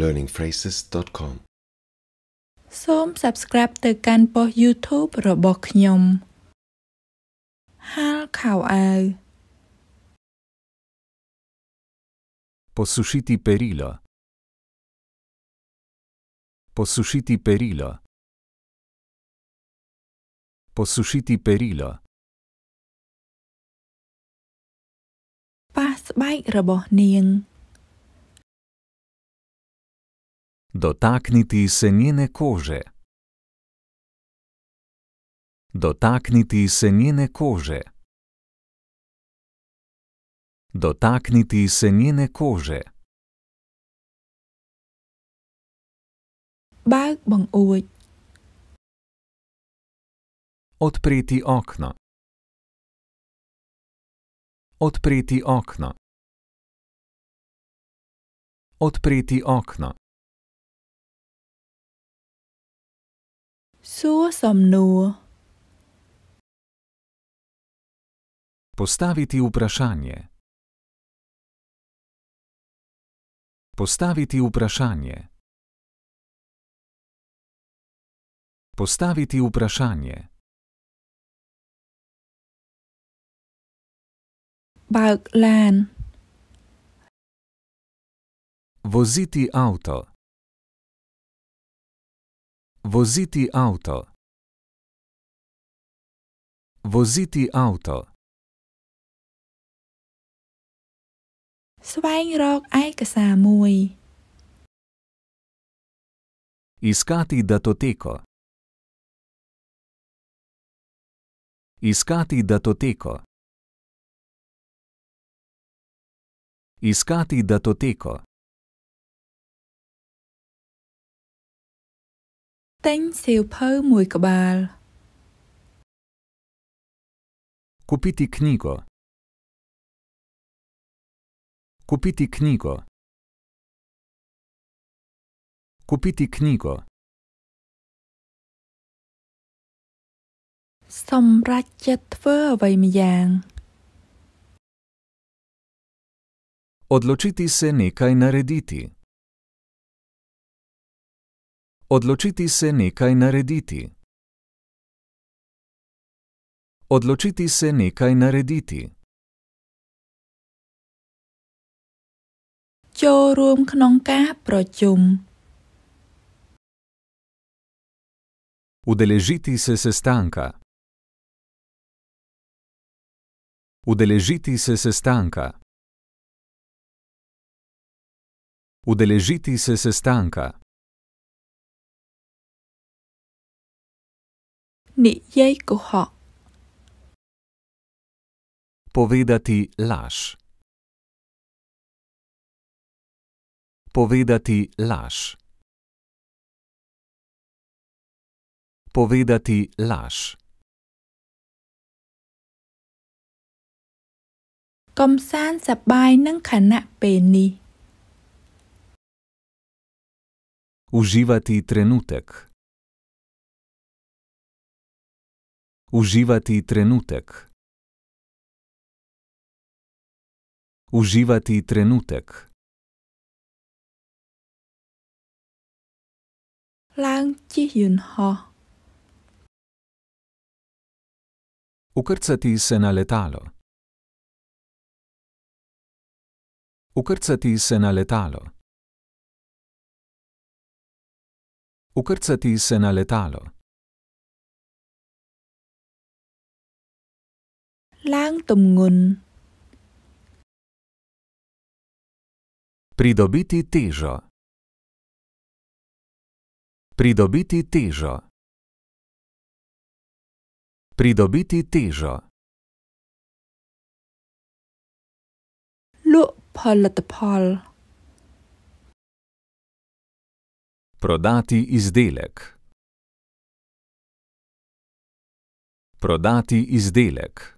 learningphrases.com សូម subscribe ទៅកាន់ប៉ុស្តិ៍ YouTube របស់ខ្ញុំហាលខោអាវ Posušiti perilo Posušiti perilo Posušiti perilo ប៉ះស្បែករបស់នាង Dotakniti se njene kože. Dotakniti se njene kože. Dotakniti se njene kože. Bak bang uj. Odpreti okno. Odpreti okno. Odpreti okno. Sua somnua. Postaviti vprašanje. Postaviti vprašanje. Postaviti vprašanje. Bug land. Voziti avto. Voziti avto. Voziti avto. Svajn rok ajkasa moj. Iskati datoteko. Iskati datoteko. Iskati datoteko. Tính siêu phơ mùi cơ bàl. Купити книгу. Купити книгу. Купити книгу. Odločiti se nekaj narediti. Odločiti se nekaj narediti. Odločiti se nekaj narediti. Čorum knonka pročum. Udeležiti se sestanka. Udeležiti se sestanka. Udeležiti se sestanka. Ni jej kuho. Povedati laž. Povedati laž. Povedati laž. Kom san sabaj nang kana peni. Uživati trenutek. Uživati trenutek. Uživati trenutek. Lang chi yun ho. Ukrcati se na letalo. Ukrcati se na letalo. Ukrcati se na letalo. ล้างตมงน pridobiti težo pridobiti težo pridobiti težo lo palat pal prodati izdelek prodati izdelek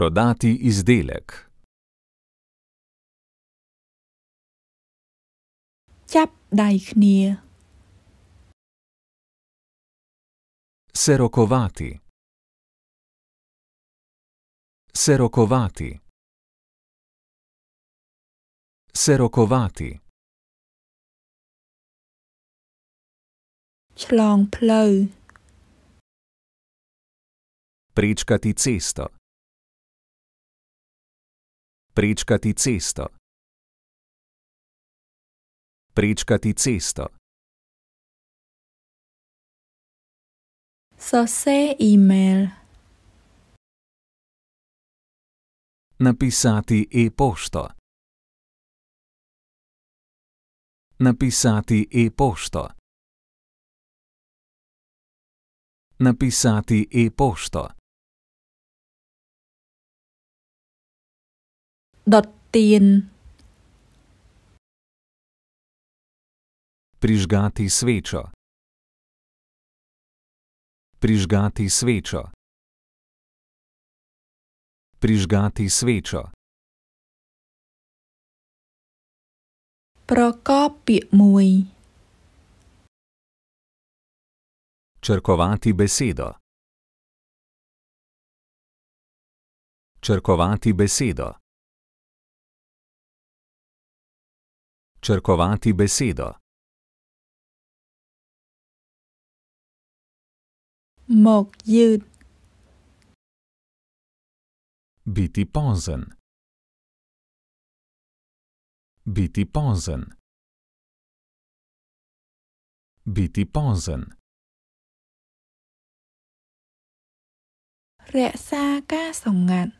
Prodati izdelek. Čap dajhnije. Se rokovati. Se rokovati. Se rokovati. Člong plov. Prečkati cesto prečkati cesto. Prečkati cesto. So se e-mail. Napisati e-pošto. Napisati e-pošto. Napisati e-pošto. Dot tien. Prižgati svečo. Prižgati svečo. Prižgati svečo. Prokopi moj. Črkovati besedo. Črkovati besedo. Črkovati besedo. Mok jut. Biti pozen. Biti pozen. Biti pozen. Reza ga songan.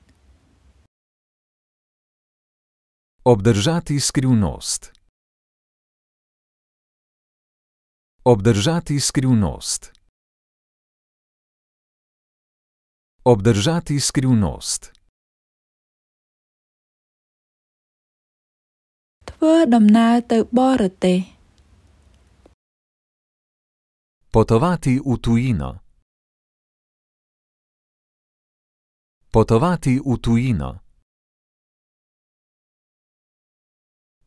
Obdržati skrivnost. Obdržati skrivnost. Obdržati skrivnost. Potovati v tujino. Potovati v tujino.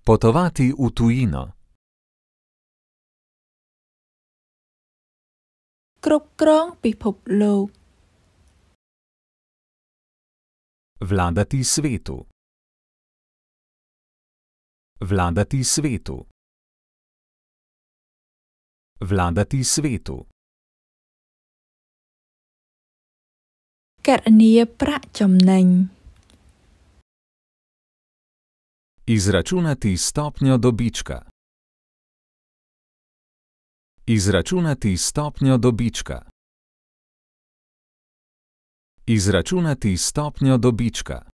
Potovati v tujino. គ្រប់គ្រងពិភពលោក Vladati svetu Vladati svetu Vladati svetu Karnie prachomneng Izračunati stopnjo dobička Izračunati stopnjo dobička. Izračunati stopnjo dobička.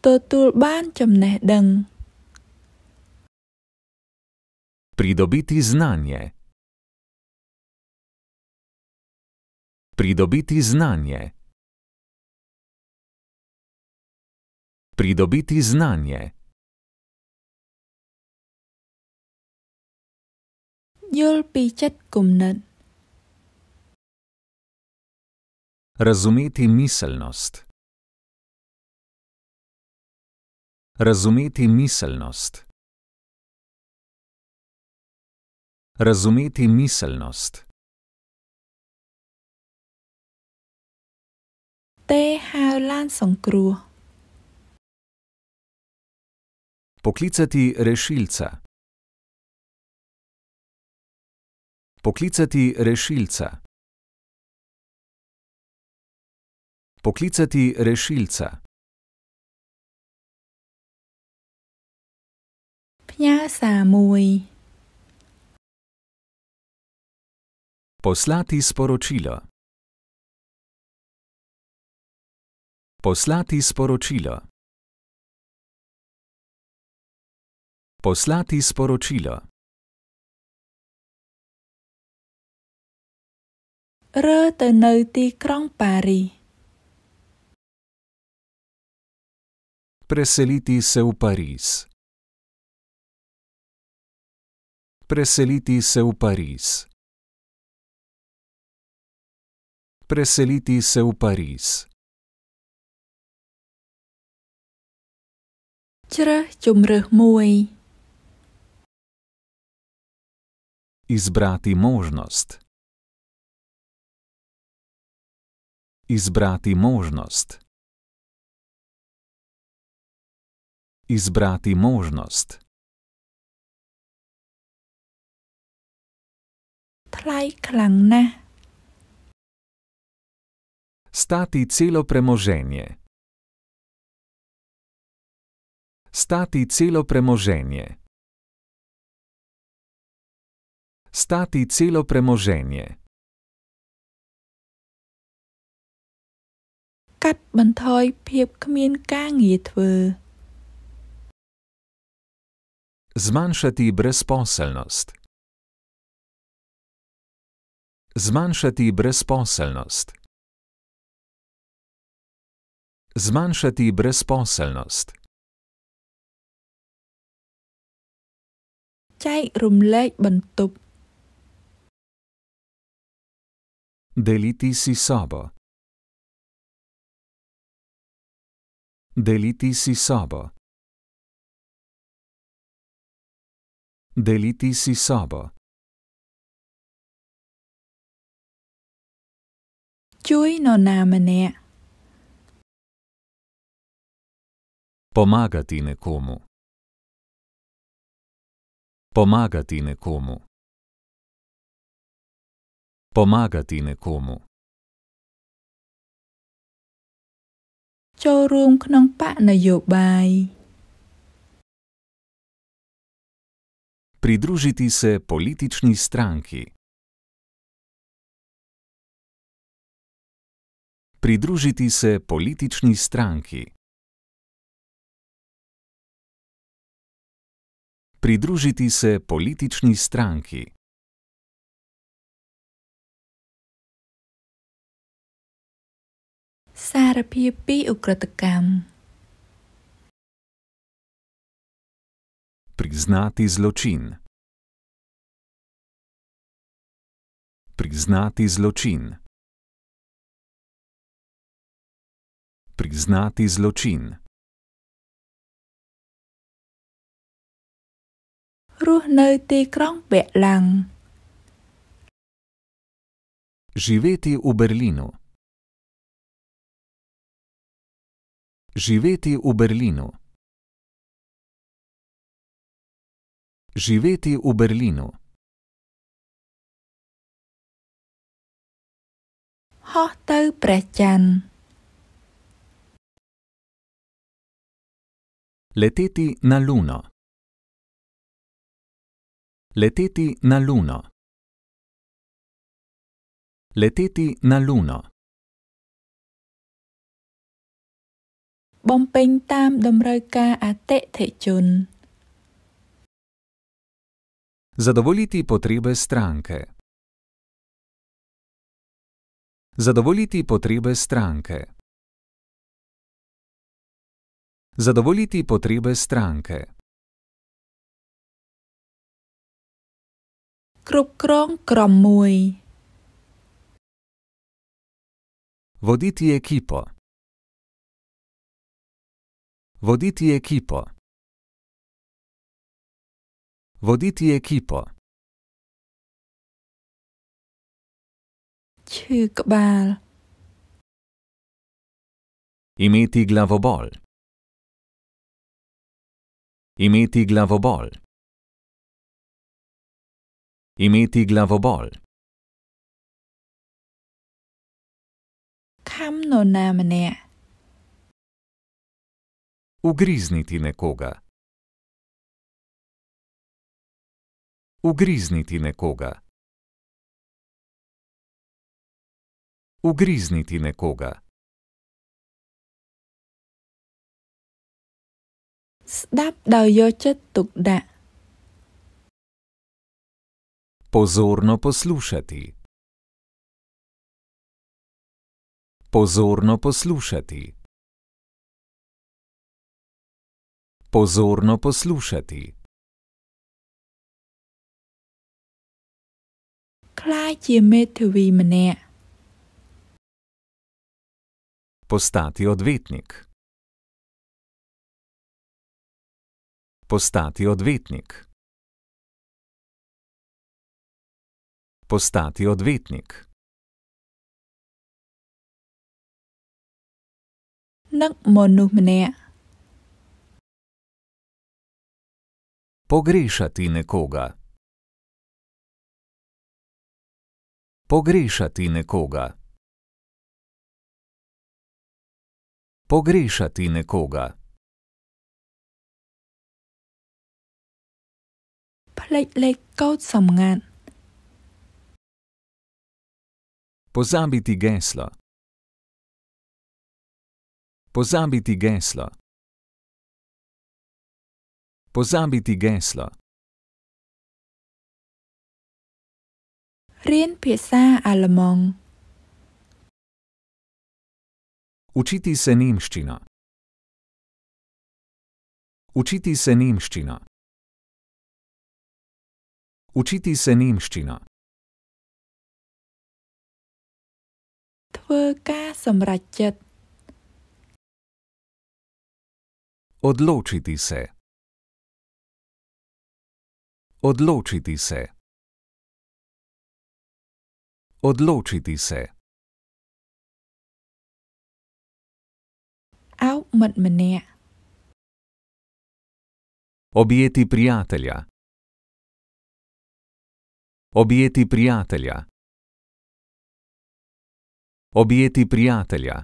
Totul ban čem ne deng. Pridobiti znanje. Pridobiti znanje. Pridobiti znanje. យល់ពីចិត្តគំនិត Разуметь мысльность. Разуметь мысльность. Разуметь мысльность. Те хау лан сонгру. Покликати решильца. Poklicati rešilca. Poklicati rešilca. Pjasa moj. Poslati sporočilo. Poslati sporočilo. Poslati sporočilo. រើទៅនៅទីក្រុងប៉ារីស Preselitis eu Paris. Preselitis eu Paris. Preselitis eu Paris. Tira chumre mui. Izbrati možnost. Izbrati možnost. Izbrati možnost. Tlaj klang ne. Stati celo premoženje. Stati celo premoženje. Stati celo premoženje. កាត់បន្ថយភាព គ្មានការងារធ្វើ Zmanszet i responselnost. Zmanszet i responselnost. Zmanszet i responselnost. ចែករំលែកបន្ទប់ Deliti si sabo. Deliti si sabo. Deliti si sabo. Čujno namene. Pomagati nekomu. Pomagati nekomu. Pomagati nekomu. ូលរួមក្នុងបកនយោបាយ Придружите се политични странки. Придружите се политични странки. Придружите се политични странки. សារភាពពីឧក្រិដ្ឋកម្ម признати злочин признати злочин признати злочин рух на ти кронг беланг живети у берлину Živeti v Berlinu. Živeti v Berlinu. Hotel prečen. Leteti na luno. Leteti na luno. Leteti na luno. បំពេញតាមតម្រូវការអតិថិជន Задоволити потреби странки. Задоволити потреби странки. Задоволити потреби странки. Крупкрон кроммуй. Водити екіпо. Voditi ekipo. Voditi ekipo. Čukbal. Imeti glavobol. Imeti glavobol. Imeti glavobol. Kam no nam ne? Ugrizniti nekoga. Ugrizniti nekoga. Ugrizniti nekoga. Sdap da joče tukde. Pozorno poslušati. Pozorno poslušati. Pozorno poslušati. Klaj je metel ime. Postati odvetnik. Postati odvetnik. Postati odvetnik. Nak monumne. Pogrešati nekoga. Pogrešati nekoga. Pogrešati nekoga. Pozabiti geslo. Pozabiti geslo pozabiti geslo. Rin pisa alamong. Učiti se nemščino. Učiti se nemščino. Učiti se nemščino. Tvega sem račet. Odločiti se. Odločiti se. Odločiti se. Objeti prijatelja. Objeti prijatelja. Objeti prijatelja.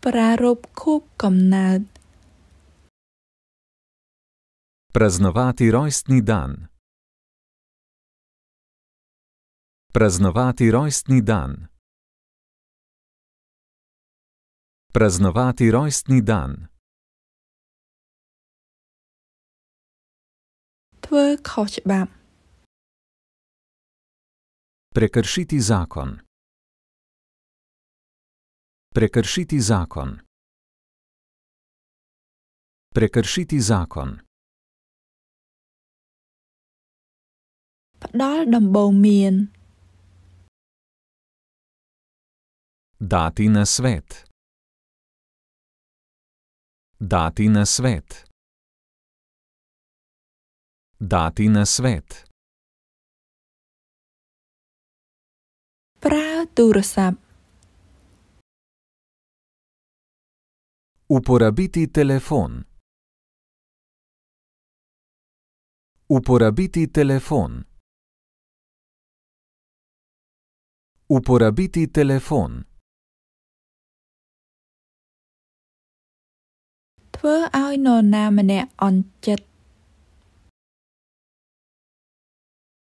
Prarobku komnad. Praznovati rojstni dan. Praznovati rojstni dan. Praznovati rojstni dan. Prekršiti zakon. Prekršiti zakon. Prekršiti zakon. ផ្ដល់ដំបូមាន Дати на свет Дати на свет Дати на свет Пра турсап Упорабити телефон Упорабити телефон Uporabiti telefon.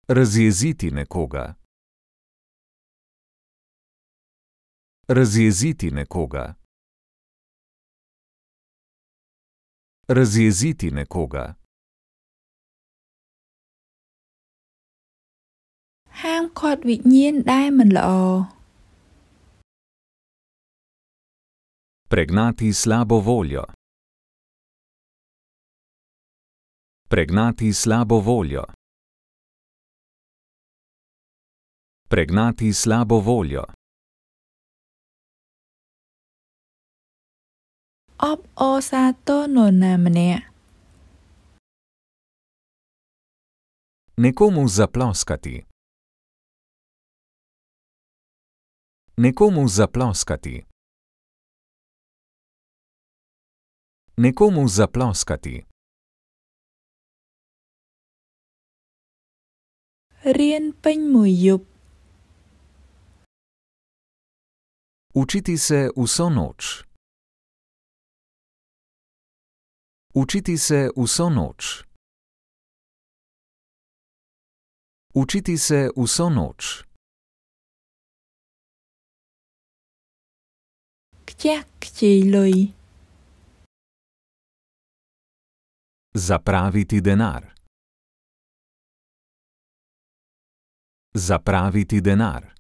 Razjeziti nekoga. Razjeziti nekoga. Razjeziti nekoga. ហាមឃាត់វិញ្ញាណដែលមិនល្អ Pregnati slabovoljo. Pregnati slabovoljo. Pregnati slabovoljo. Ob osa to no na mne. Nekomu zaploskati. Nekomu zaploskati. Nekomu zaploskati. Rien penjmujub. Učiti se vso noč. Učiti se vso noč. Učiti se vso noč. Kčak čiloj. Zapraviti denar. Zapraviti denar.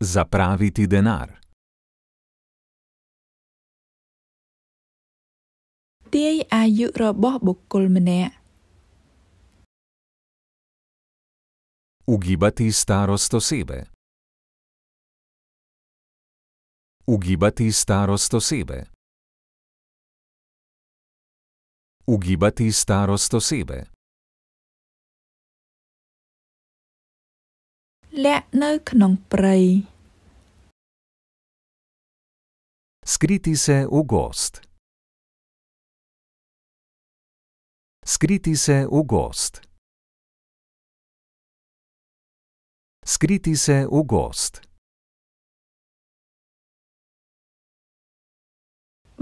Zapraviti denar. Tej aju roboh bukul mne. Ugibati starost osebe. Ugibati starost osebe. Ugibati starost osebe. Skriti se v gost. Skriti se v gost. Skriti se v gost.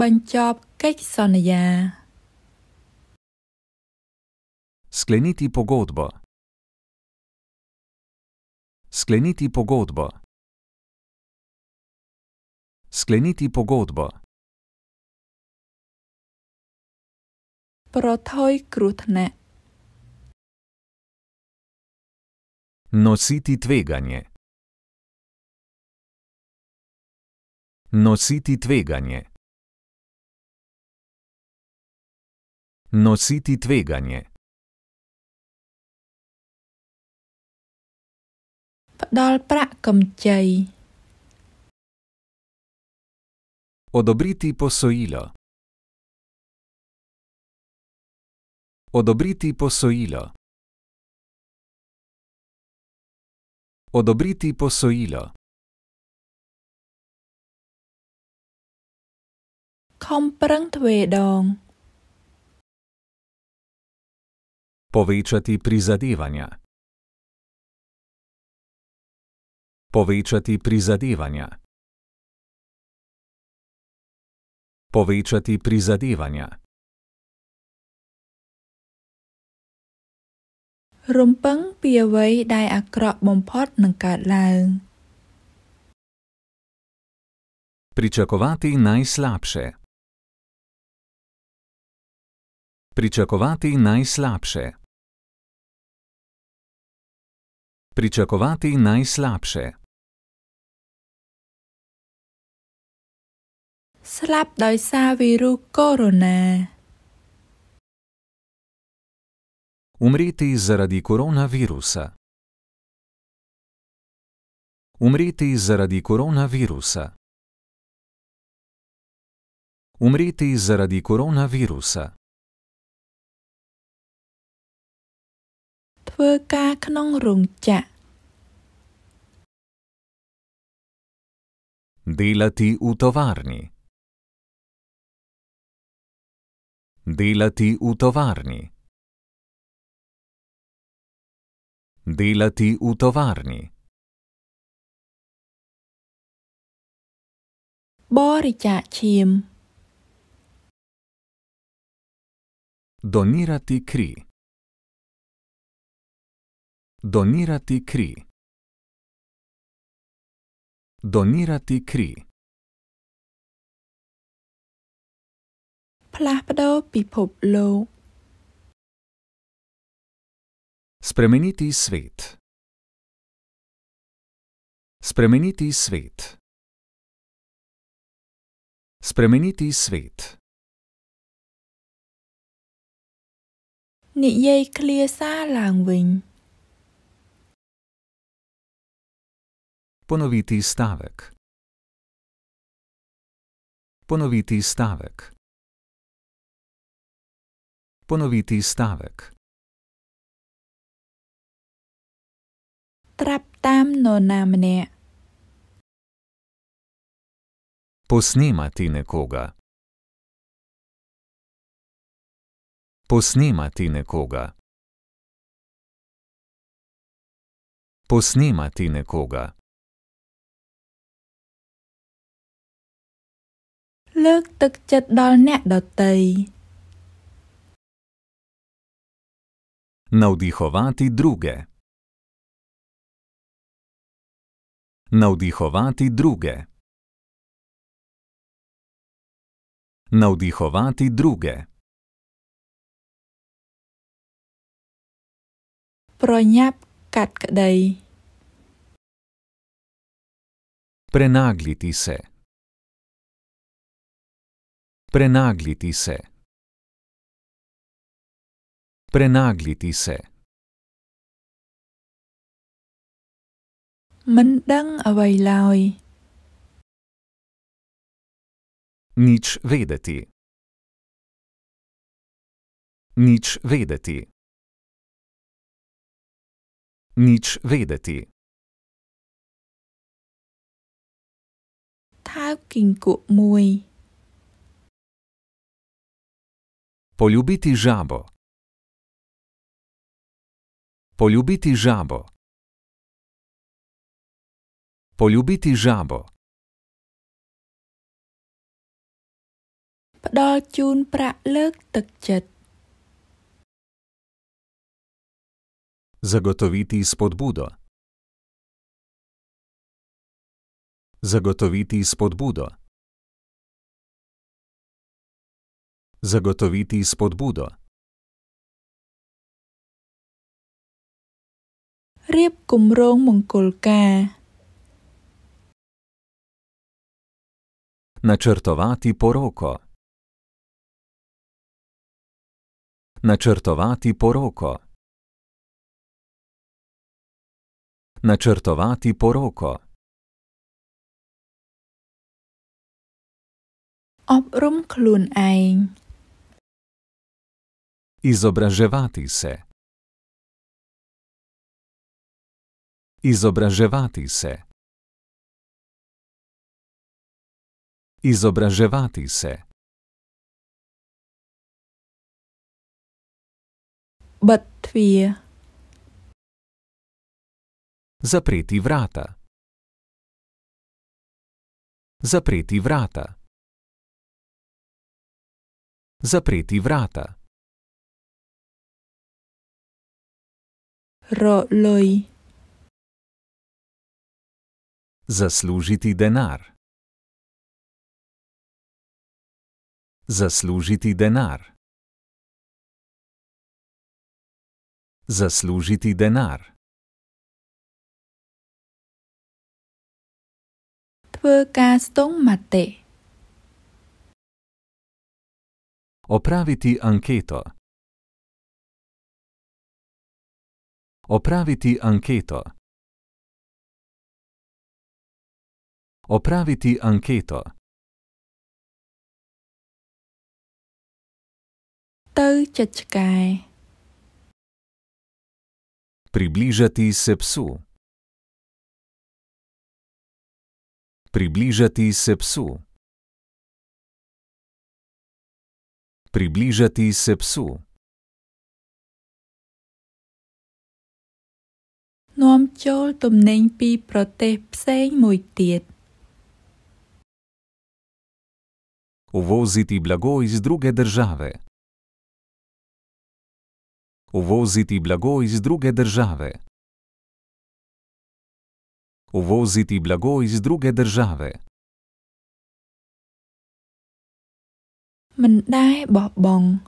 បញ្ចប់កិច្ចសន្យា Склените погодба Склените погодба Склените погодба Протой крутне Носити твегање Носити твегање Nositi tveganje. Odobriti posojilo. Odobriti posojilo. Odobriti posojilo. Komprant vedong. Povečati prizadevanja. Povečati prizadevanja. Povečati prizadevanja. Rumpeng pijavaj daj akrop bompot nangkat lang. Pričakovati najslabše. Pričakovati najslabše. Pričakovati najslabše. Pričakovati najslabše. Slab doj sa viru korone. Umreti zaradi koronavirusa. Umreti zaradi koronavirusa. Umreti zaradi koronavirusa. ធ្វើការក្នុងរោងចក្រ Dilati u tovarni Dilati u tovarni Dilati u tovarni បរិច្ចាគឈាម Donirati kri Donirati kri. Donirati kri. Plapdo pipoplo. Spremeniti svet. Spremeniti svet. Spremeniti svet. Ni jej kliesa langvinj. Ponoviti stavek. Ponoviti stavek. Ponoviti stavek. Trap tam no namne. Posnemati nekoga. Posnemati nekoga. Posnemati nekoga. លើកទឹកចិត្តដល់អ្នកដទៃ Naudihovati druge. Naudihovati druge. Naudihovati druge. Pronjap katkdej. Prenagliti se. Prenagliti se. Prenagliti se. Mình đang ở vầy lời. Nič vedeti. Nič vedeti. Nič vedeti. Thao kinh cụ mùi. Poljubiti žabo. Poljubiti žabo. Poljubiti žabo. Podočun pralek tekčet. Zagotoviti spodbudo. Zagotoviti spodbudo. zagotoviti spodbudo. Rep kumrong mongkolka. Načrtovati poroko. Načrtovati poroko. Načrtovati poroko. Obrum klun ajn. Izobraževati se. Izobraževati se. Izobraževati se. Batvije. Zapreti vrata. Zapreti vrata. Zapreti vrata. roloi. Zaslužiti denar. Zaslužiti denar. Zaslužiti denar. Opraviti anketo. Opraviti anketo. Opraviti anketo. Tečkaj. Približati se psu. Približati se psu. Približati se psu. នាំចូលទំនេញពីប្រទេសផ្សេងមួយទៀត Увозити благо из другой державы. Увозити благо из другой державы. Увозити благо из другой державы. Мндай бобонг.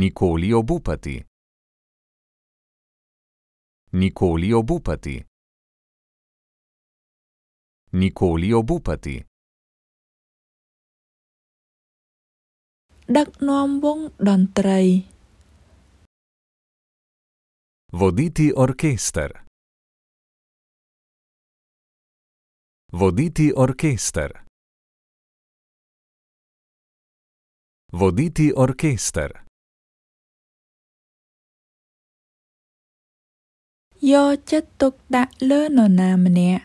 Николи обупати. Nikoli obupati. Nikoli obupati. Dak nombong dantrai. Voditi orkester. Voditi orkester. Voditi orkester. យកចិត្តទុកដាក់លើនរណាម្នាក់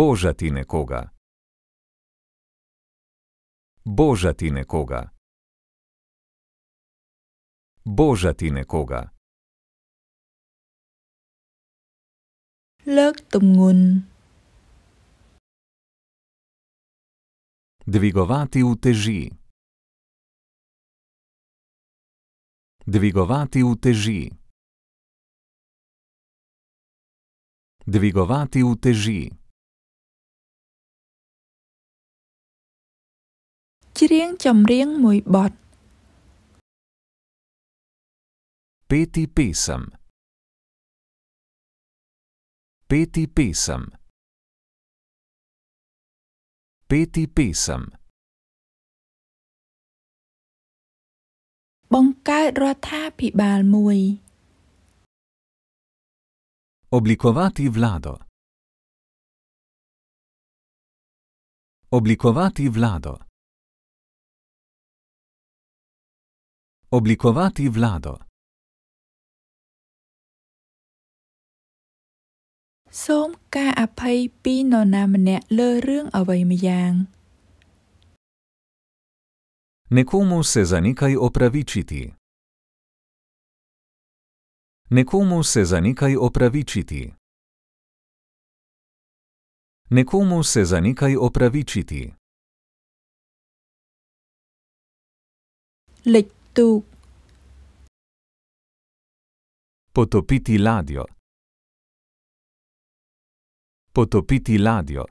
Боже ти не кога Боже ти не кога Боже ти не кога លើកទម្ងន់ Двиговати утежи. тежи. Dvigovati uteži. Dvigovati uteži. Čirjen čamrjen moj bot. Peti pesem. Peti pesem. Peti pesem. Oblikovati vlado Oblikovati vlado Oblikovati vlado សូមការអភ័យពីនរណាម្នាក់លើរឿងអ្វីម្យ៉ាង Nekomu se za nekaj opravičiti. Nekomu se za nekaj opravičiti. Nekomu se za nekaj opravičiti. Lektu. Potopiti ladjo. Potopiti ladjo.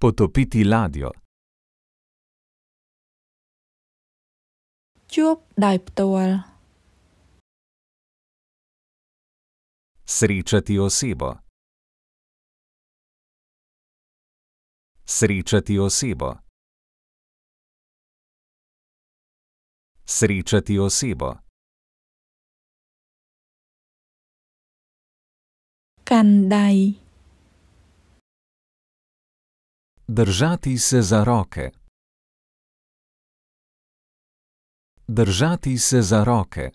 Potopiti ladjo. ជួបដោយផ្ទាល់ Сричати особа Сричати особа Сричати особа Кандай Држати се за роке. Držati se za roke.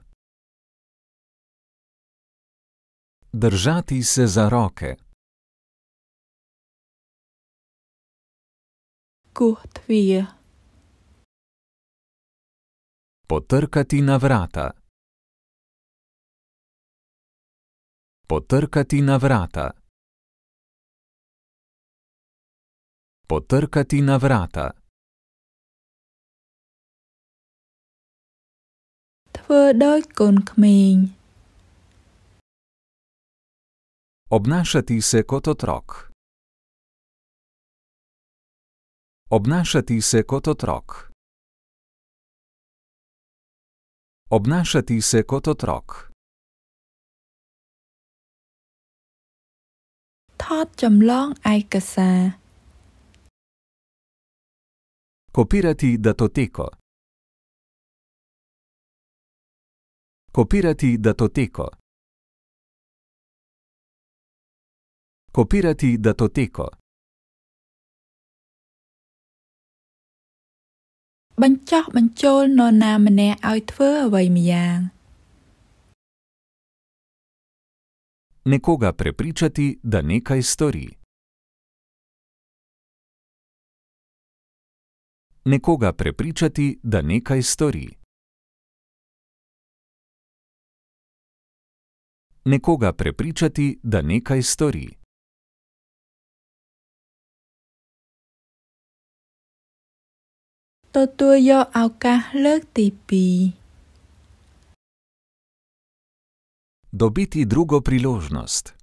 Držati se za roke. Gut wie. Potrkati na vrata. Potrkati na vrata. Potrkati na vrata. tvoj doj kon kmeň. Obnašati se kot otrok. Obnašati se kot otrok. Obnašati se kot otrok. Tod čemlong ajkasa. Kopirati datoteko. Kopirati datoteko. Kopirati datoteko. Banča, bančol, no nam ne ajtve, vajmijan. Nekoga prepričati, da nekaj stori. Nekoga prepričati, da nekaj stori. nekoga prepričati, da nekaj stori. Dobiti drugo priložnost.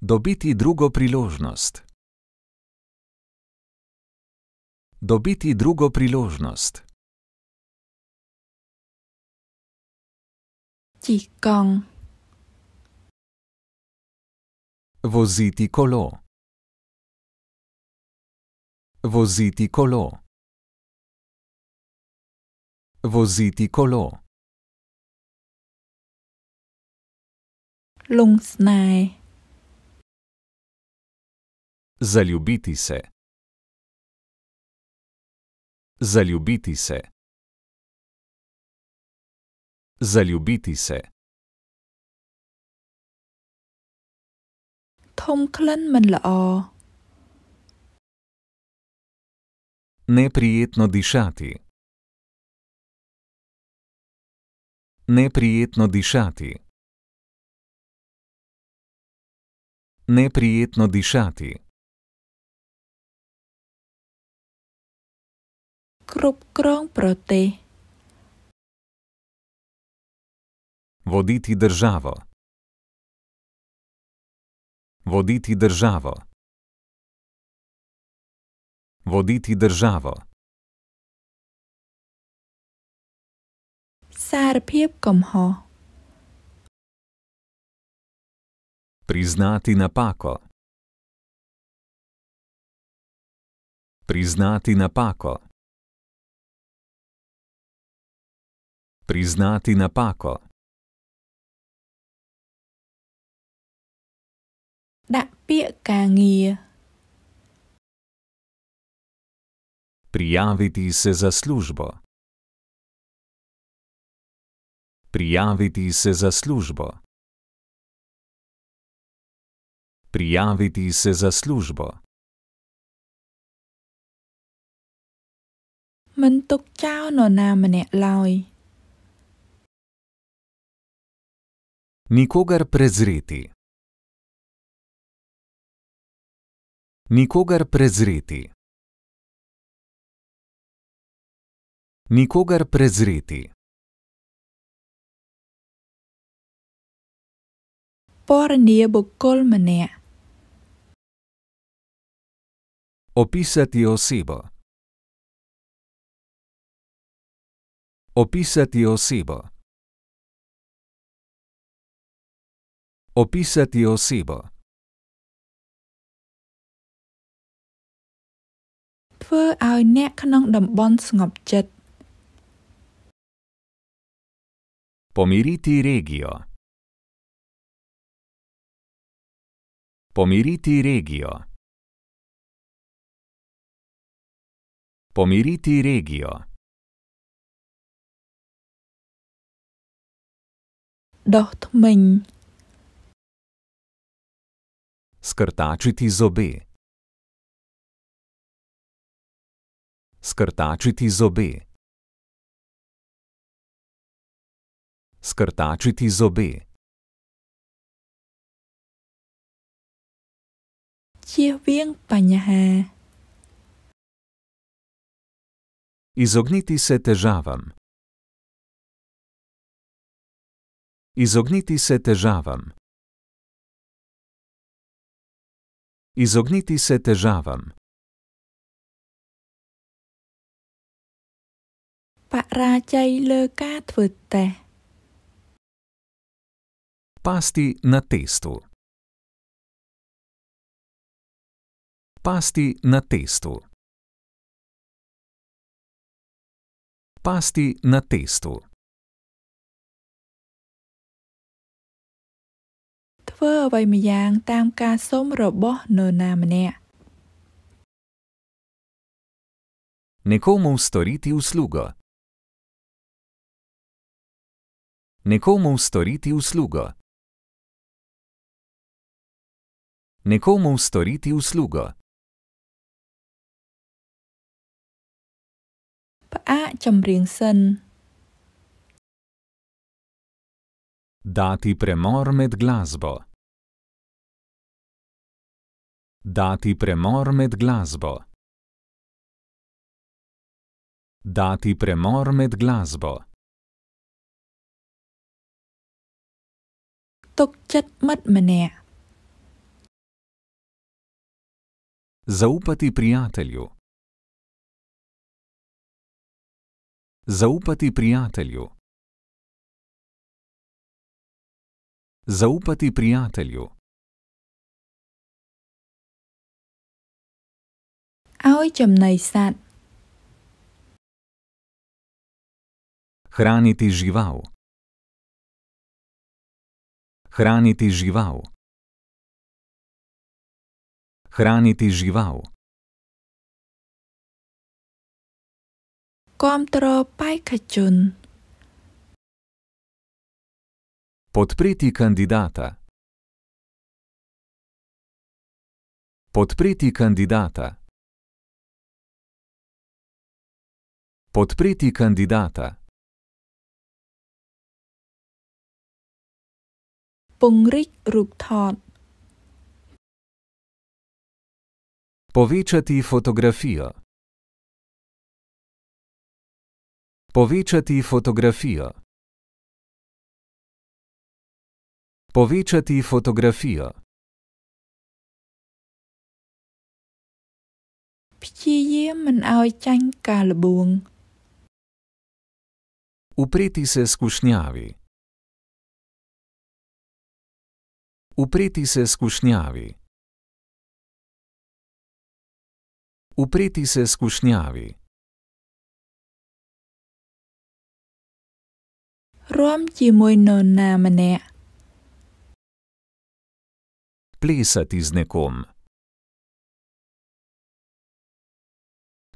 Dobiti drugo priložnost. Dobiti drugo priložnost. Voziti gong. Voziti kolo. Voziti kolo. Voziti kolo. Lung snaj. Zaljubiti se. Zaljubiti se. Zaljubiti se. Neprijetno dišati. Neprijetno dišati. Neprijetno dišati. Krop krom proti. Voditi državo. Voditi državo. Voditi državo. Sarpiepkomho. Priznati napako. Priznati napako. Priznati napako. ពាក្យការងារ Prijavitise za službo. Prijavitise za službo. Prijavitise za službo. Men tuk čao no na mne laoj. Nikogar prezreti. Nikogar prezreti. Nikogar prezreti. Por nebo kolmene. Opisati osebo. Opisati osebo. Opisati osebo. ធ្វើឲ្យអ្នកក្នុងតំបន់ស្ងប់ចិត្ត Pomiriti Regio Pomiriti Regio Pomiriti Regio ដោះធ្មេញ Skrtačiti zobe Skrtačiti zobe. Skrtačiti zobe. Čivjeng panjahe. Izogniti se težavam. Izogniti se težavam. Izogniti se težavam. ราจัยเลกาทวดแต่ pasti na testu pasti na testu pasti na testu ทเวอไว้มายางตามการส้มระบอโนนามเนี่ย Nekomu storiti uslugo. Nekomu ustoriti uslugo. Nekomu ustoriti uslugo. Pa čemring sen. Dati premor med glasbo. Dati premor med glasbo. Dati premor med glasbo. ទុកចិត្តមិត្តម្នាក់ Заупати приятелю Заупати приятелю Заупати приятелю Ой, чемнай сад Храните живау. Hraniti žival. Hraniti žival. Komtro pajkačun. Podpreti kandidata. Podpreti kandidata. Podpreti kandidata. ពង្រីករូបថត Повечати фотографія. Повечати фотографія. Повечати фотографія. Уприти се скучняві. Уприти се скучняві. Upreti se skušnjavi. Upreti se skušnjavi. Rom ti moj non na mne. Plesati z nekom.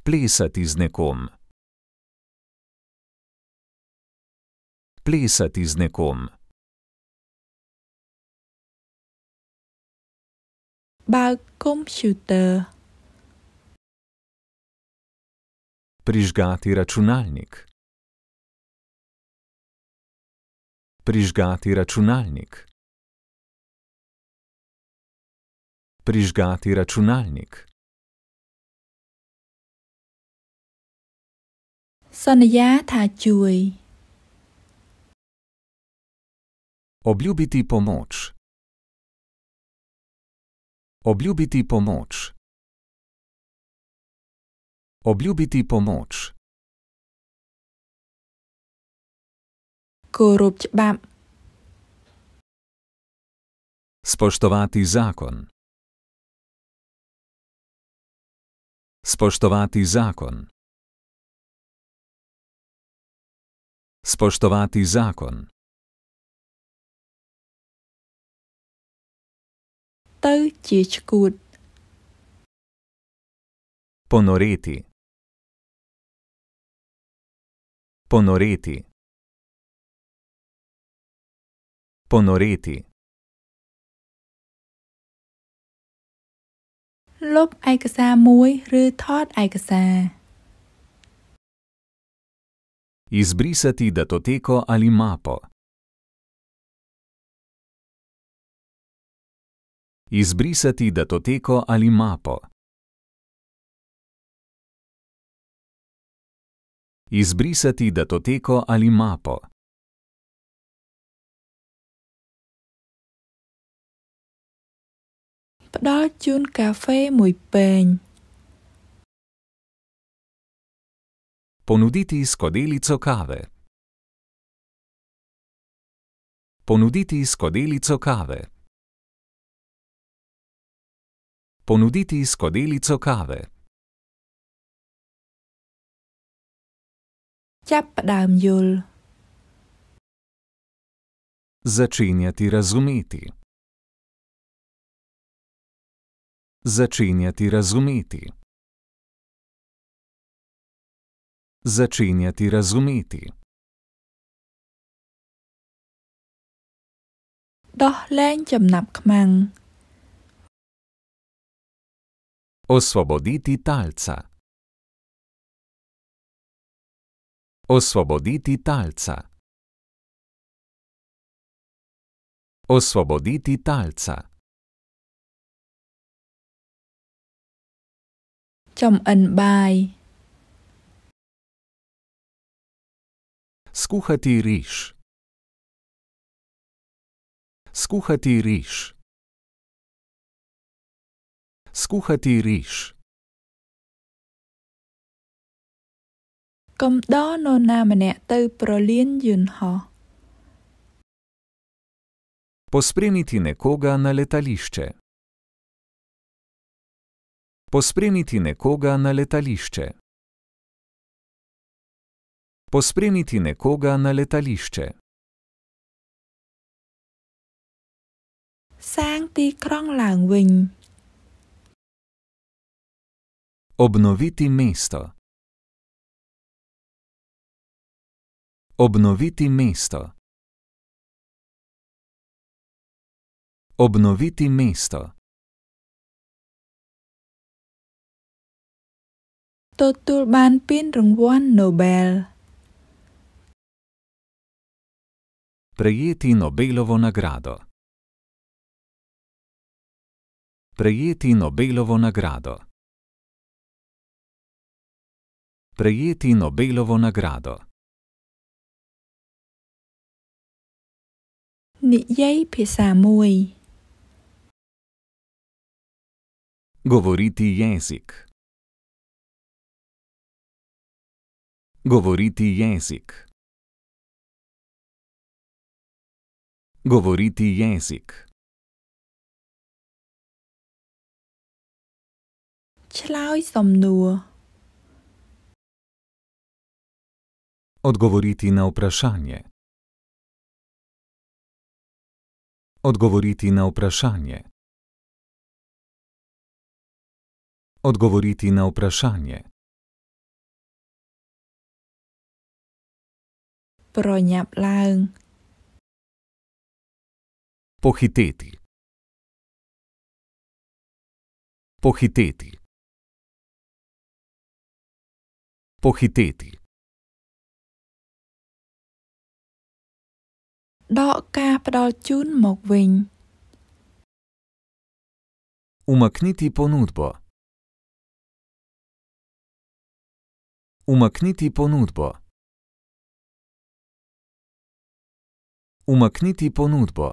Plesati z nekom. Plesati z nekom. bar computer. Prižgati računalnik. Prižgati računalnik. Prižgati računalnik. Sanja ta čuj. Obljubiti pomoč. Obljubiti pomoč. Obljubiti pomoč. Spoštovati zakon. Spoštovati zakon. Spoštovati zakon. ៅជាឆ្កួត Ponoriti Ponoriti Ponoriti លុបឯកសារមួយឬថតឯកសារ Избрисати датотеко али мапо Izbrisati datoteko ali mapo. Izbrisati datoteko ali mapo. Podočun kafe moj penj. Ponuditi skodelico kave. Ponuditi skodelico kave. ponuditi skodelico kave. Čapdamjul. Začenjati razumeti. Začenjati razumeti. Začenjati razumeti. Doh len čem napkmeng. Osvoboditi talca. Osvoboditi talca. Osvoboditi talca. Chom ẩn bài. Skuhati riš. Skuhati riš skuhati riž. Kom do no namene te prolin junho. Pospremiti nekoga na letališče. Pospremiti nekoga na letališče. Pospremiti nekoga na letališče. Sang ti krong lang vinh. Obnoviti mesto. Obnoviti mesto. Obnoviti mesto. Totul ban pin rungvon Nobel. Prejeti Nobelovo nagrado. Prejeti Nobelovo nagrado. prejeti Nobelovo nagrado. Govoriti jezik. Govoriti jezik. Govoriti jezik. Človek sem nujen. Odgovoriti na vprašanje. Odgovoriti na vprašanje. Odgovoriti na vprašanje. Pronjaplang. Pohiteti. Pohiteti. Pohiteti. ដកការផ្ដល់ជូនមកវិញ Умъкнити понудба. Умъкнити понудба. Умъкнити понудба.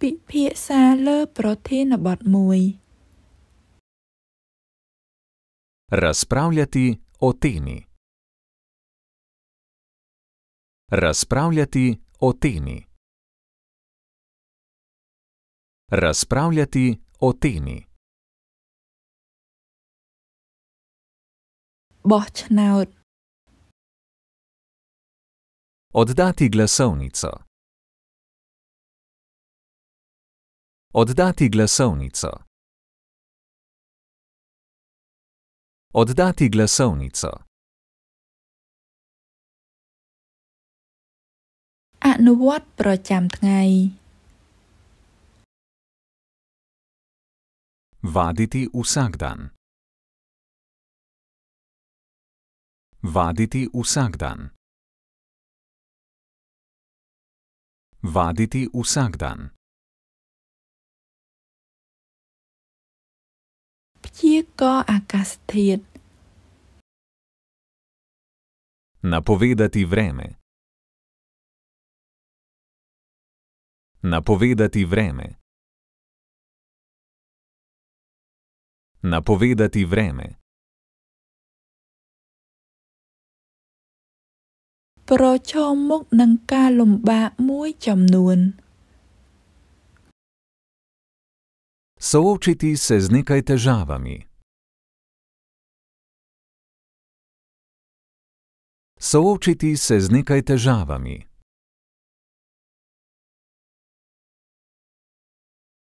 ពិភាក្សាលើប្រធានបទមួយ Расправляти о теми. Razpravljati o temi. Razpravljati o temi. Bočnaur. Oddati glasovnico. Oddati glasovnico. Oddati glasovnico. អនុវត្តប្រចាំថ្ងៃ Vaditi usagdan Vaditi usagdan Vaditi usagdan Ptjeko akastit Napovedati vreme Napovedati vreme. Napovedati vreme. Soočiti se z nekaj težavami. Soočiti se z nekaj težavami.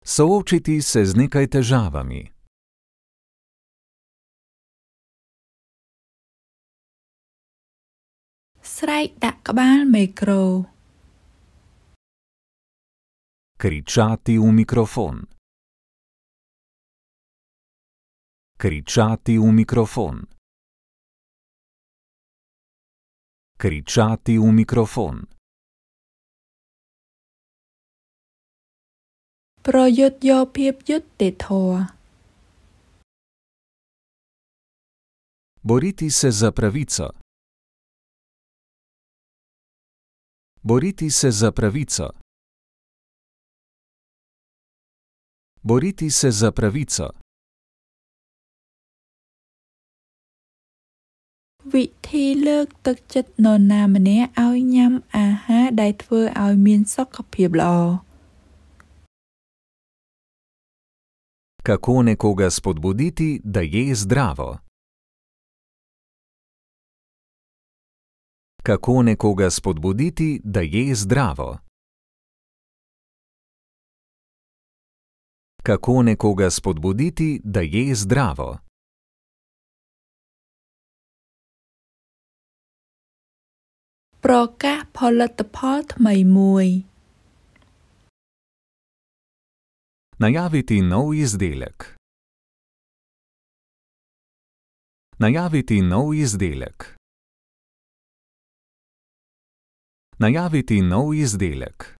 Soočiti se z nekaj težavami. Kričati v mikrofon. Kričati v mikrofon. Kričati v mikrofon. ប្រយុទ្ធយកភាពយុត្តិធម៌ Boriti se za pravico. Boriti se za pravico. Boriti se za pravico. វិធីលើកទឹកចិត្តនរណាម្នាក់ឲ្យញ៉ាំអាហារដែលធ្វើឲ្យមានសុខភាពល្អ។ Kako nekoga spodbuditi, da je zdravo? Kako nekoga spodbuditi, da je zdravo? Kako nekoga spodbuditi, da je zdravo? Proka polata pot maj muj. Najaviti nov izdelek. Najaviti nov izdelek. Najaviti nov izdelek.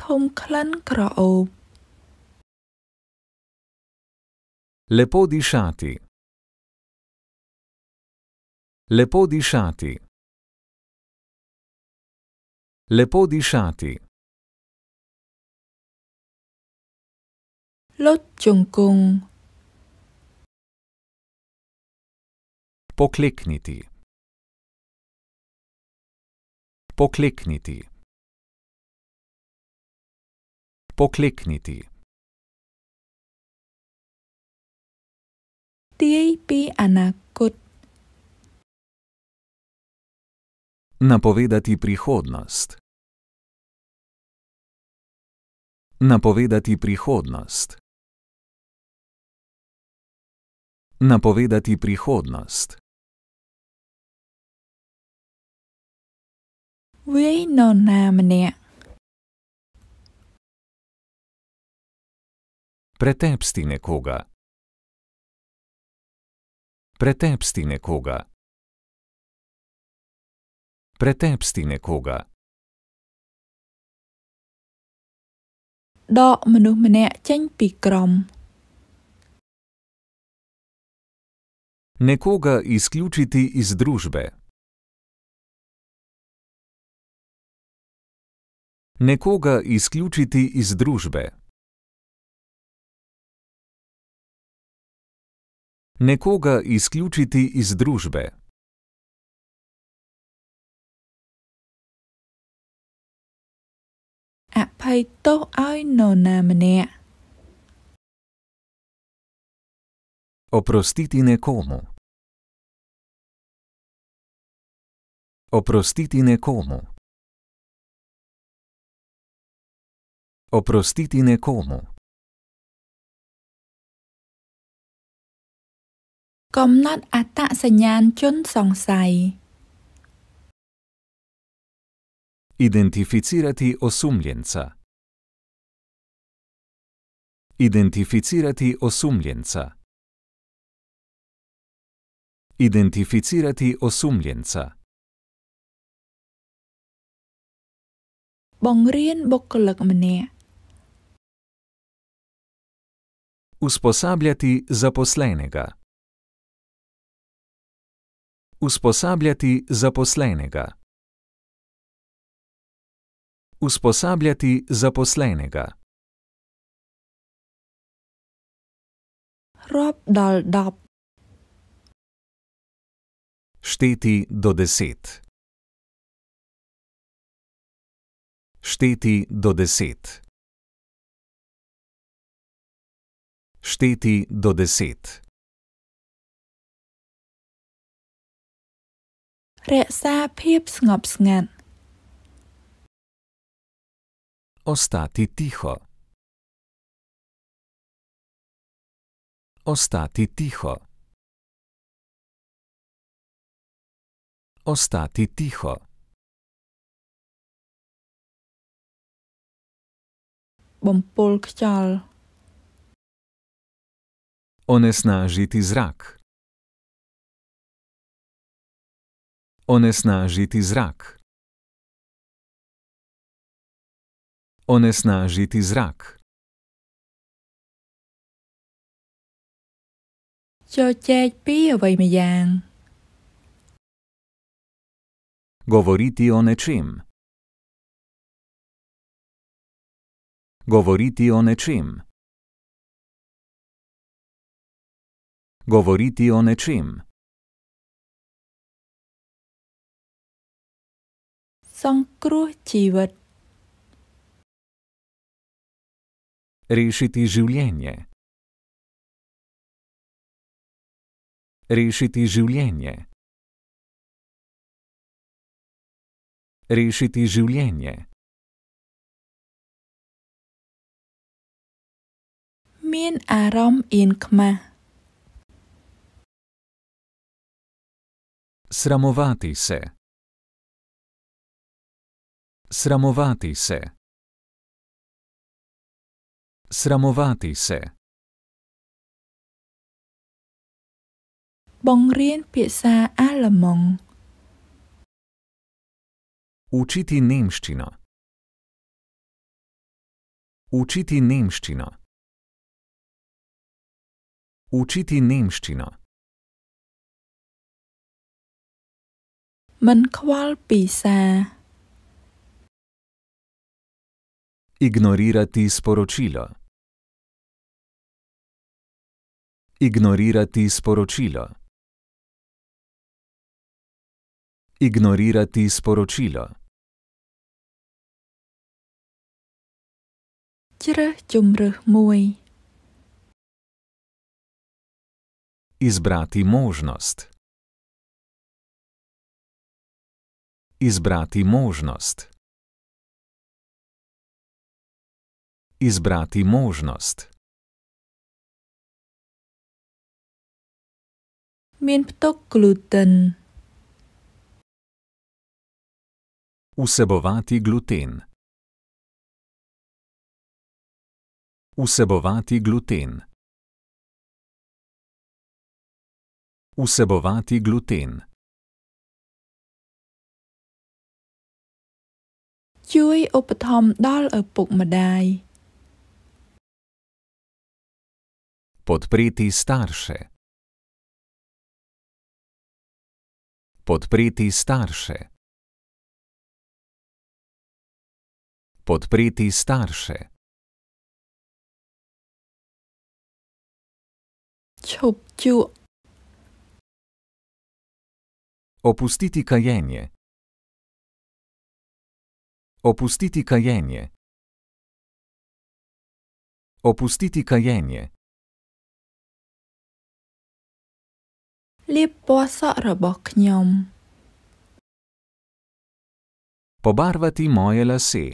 Tom klan kraob. Lepo dišati. Lepo dišati. Lepo dišati. Lot Čongkong. Poklekniti. Poklekniti. Poklekniti. DAP Anakot. Napovedati prihodnost. Napovedati prihodnost. Napovedati prihodnost. Vejno na mne. Pretepsti nekoga. Pretepsti nekoga pretepsti nekoga. Do mnumne čeng pikrom. Nekoga izključiti iz družbe. Nekoga izključiti iz družbe. Nekoga izključiti iz družbe. ភ័យទោសឲ្យនរណាម្នាក់ Oprostitin e komu. Oprostitin e komu. Oprostitin e komu. កំណត់អត្តសញ្ញាណជនសង្ស័យ Identificirati osumljenca. Identificirati osumljenca. Identificirati osumljenca. Bongrien bokolak mne. Usposabljati zaposlenega. Usposabljati zaposlenega. Usposabljati zaposlenega. Rob dal dab. Šteti do deset. Šteti do deset. Šteti do deset. Re se pep snob snen. Ostati tiho. Ostati tiho. Ostati tiho. Bom polkčal. Onesnažiti zrak. Onesnažiti zrak. onesnažiti zrak. Govoriti o nečem. Govoriti o nečem. Govoriti o nečem. Song kruh jiwat. Rešiti življenje. Rešiti življenje. Rešiti življenje. Min arom in kma. Sramovati se. Sramovati se sramovati se. Bongrien pisa alamong. Učiti nemščino. Učiti nemščino. Učiti nemščino. Menkval pisa. Ignorirati sporočilo. Ignorirati sporočilo. Ignorirati sporočilo. Čre, čumr, moj. Izbrati možnost. Izbrati možnost. Izbrati možnost. មានផ្ទុក gluten Усебовати глутен. Усебовати глутен. Усебовати глутен. Чуй опатом дал опук Подприти старше. Podpreti starše. Podpreti starše. Opustiti kajenje. Opustiti kajenje. Opustiti kajenje. លាបពណ៌សក់របស់ខ្ញុំ Побарвати мої ласи.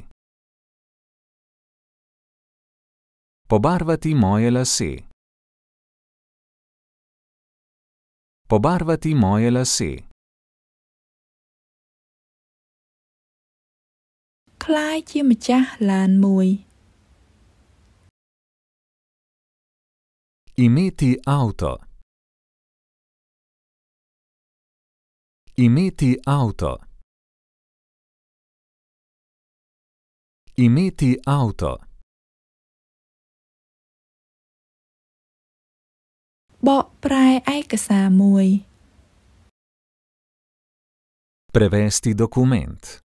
Побарвати мої ласи. Побарвати мої ласи. Клай чи мчах лан муй. Імити авто. Imeti avto. Imeti avto. Bo praj ajkasa moj. Prevesti dokument.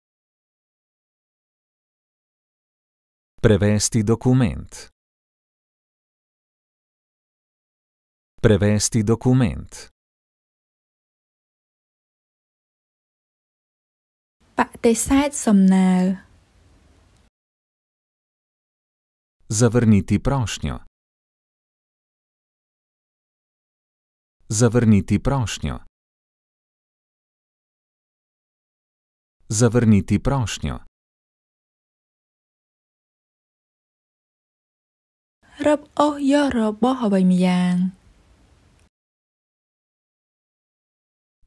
Prevesti dokument. Prevesti dokument. te sajt somnel. Zavrniti prošnjo. Zavrniti prošnjo. Zavrniti prošnjo. Rab oh ja robohovaj mi jen.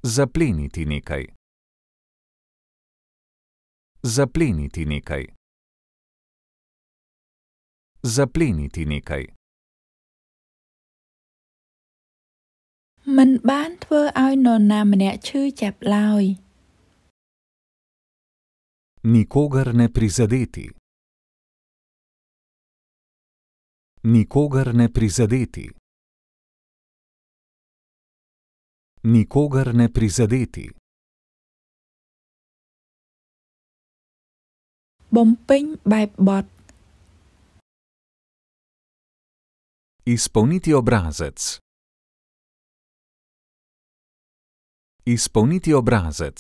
Zapleniti nekaj. Zapleniti nekaj. Zapleniti nekaj. Mình bán thơ ai nồn nà mẹ chư chạp lòi. Nikogar ne prizadeti. Nikogar ne prizadeti. Nikogar ne prizadeti. បំពេញបែបបទ Исполнити образец Исполнити образец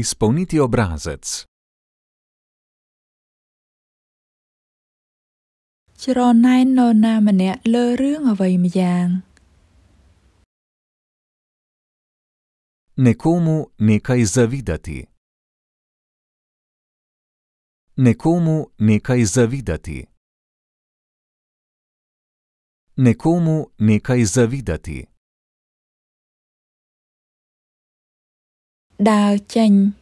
Исполнити образец ច្រណែននរណាម្នាក់លើរឿងអ្វីម្យ៉ាង Nekomu nekaj zavidati. Nekomu nekaj zavidati. Nekomu nekaj zavidati. Dao čeng.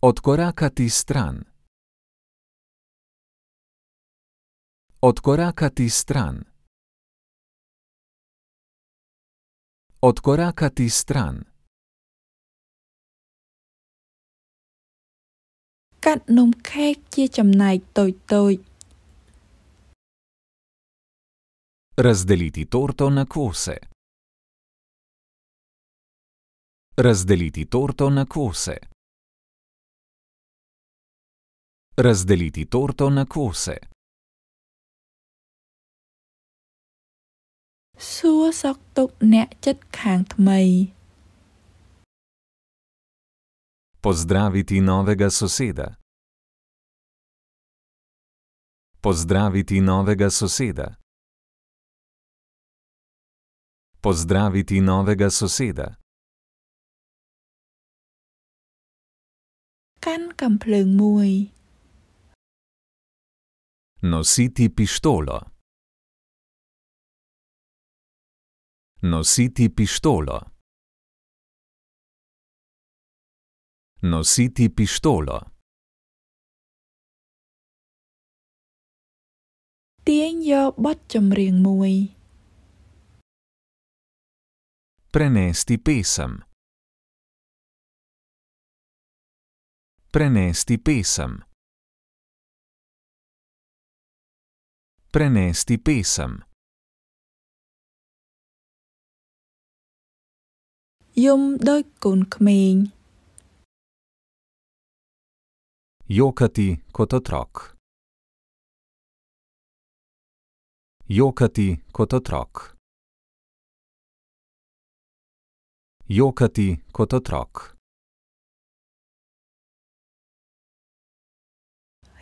Odkorakati stran. Odkorakati stran. Odkorakati stran. Cắt nôm khác chia chầm này tôi tôi. Разделити торто на косе. Разделити торто на косе. Разделити торто на косе. សួរសោកទុកអ្នកចិត្តខាងថ្មី Поздравити новега соседа. Поздравити новега соседа. Поздравити новега соседа. Кан камплен мой. Носити пистоло. Nositi pištolo. Nositi pištolo. Tienjo bočom ring muj. Prenesti pesem. Prenesti pesem. Prenesti pesem. យំដោយកូនក្មេងយោកាទីកូតត្រកយោកាទីកូតត្រកយោកាទីកូតត្រក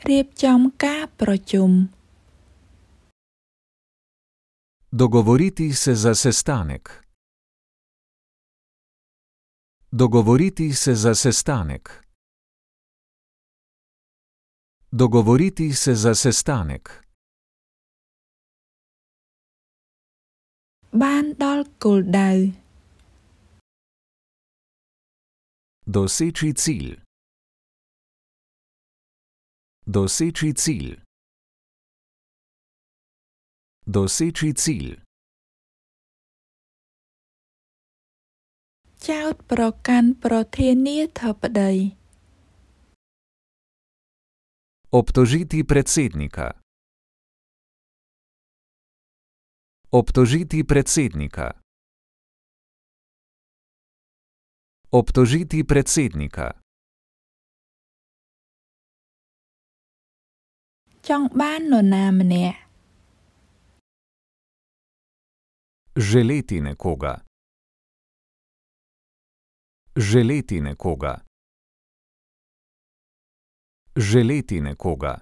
រៀបចំការប្រជុំ Договорите се за сестанек. Dogovoriti se za sestanek. Dogovoriti se za sestanek. Ban dol kul dal. Doseči cilj. Doseči cilj. Doseči cilj. ចោតប្រកាន់ប្រធានាធិបតី Обтожити председника. Обтожити председника. Обтожити председника. Желети некога. Želeti nekoga. Želeti nekoga.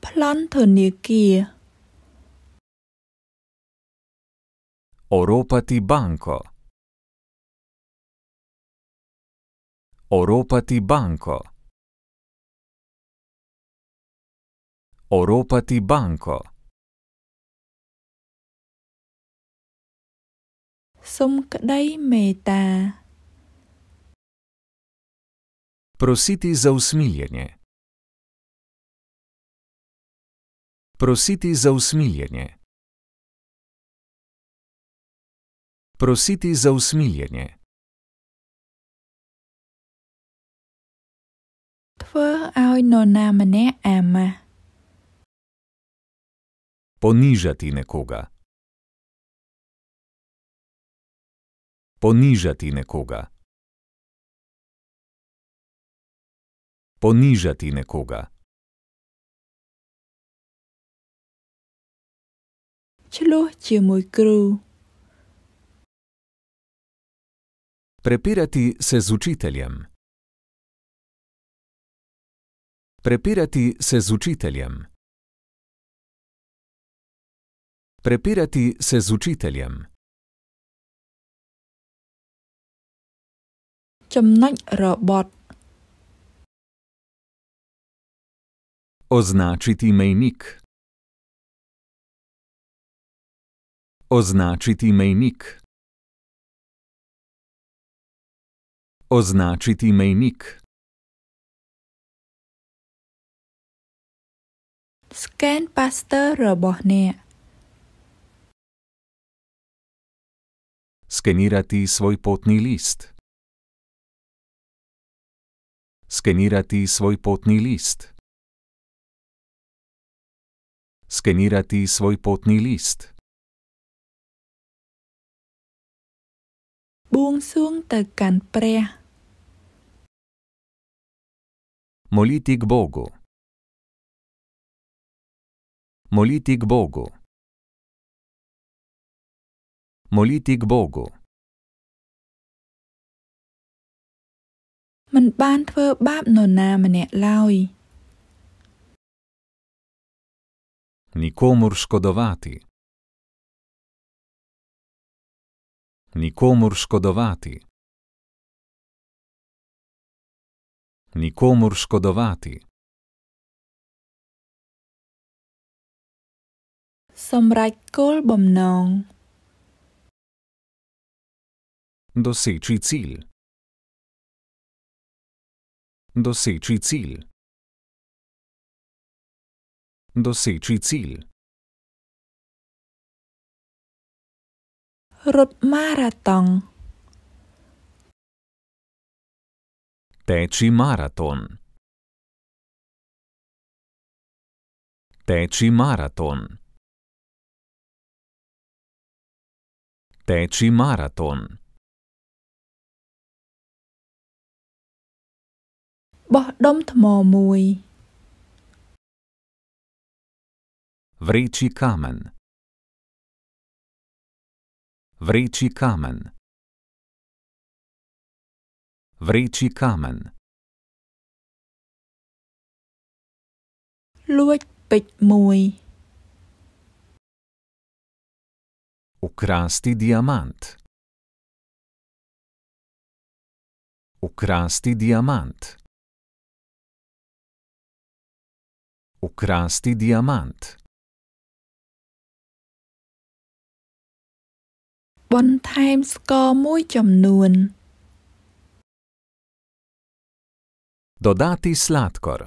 Planta nekje. Oropati banko. Oropati banko. Oropati banko. Sum kdaj meta. Prositi za usmiljenje. Prositi za usmiljenje. Prositi za usmiljenje. No, Ponižati nekoga. ponižati nekoga. Ponižati nekoga. Čelo ti je moj kruh. Prepirati se z učiteljem. Prepirati se z učiteljem. Prepirati se z učiteljem. ចំណុចរបត់ Ознаčiti imenik Ознаčiti imenik Ознаčiti imenik Scan pastor របស់អ្នក Skenirati svoj potni list skenirati svoj potni list. Skenirati svoj potni list. Moliti k Bogu. Moliti k Bogu. Moliti k Bogu. មិនបានធ្វើបាបនរណាម្នាក់ឡើយ Nikomur škodovati. Nikomur škodovati. Nikomur škodovati. Somraj kol bom nong. Doseči cilj. Doseči cilj. Doseči cilj. Rod maraton. Teči maraton. Teči maraton. Teči maraton. បោះដុំថ្មមួយ Vrici kamen Vrici kamen Vrici kamen លួចពេជ្រមួយ Украсти диамант. Украсти диамант. Ukrasti diamant. Bon times score mu jom nun. Dodati sladkor.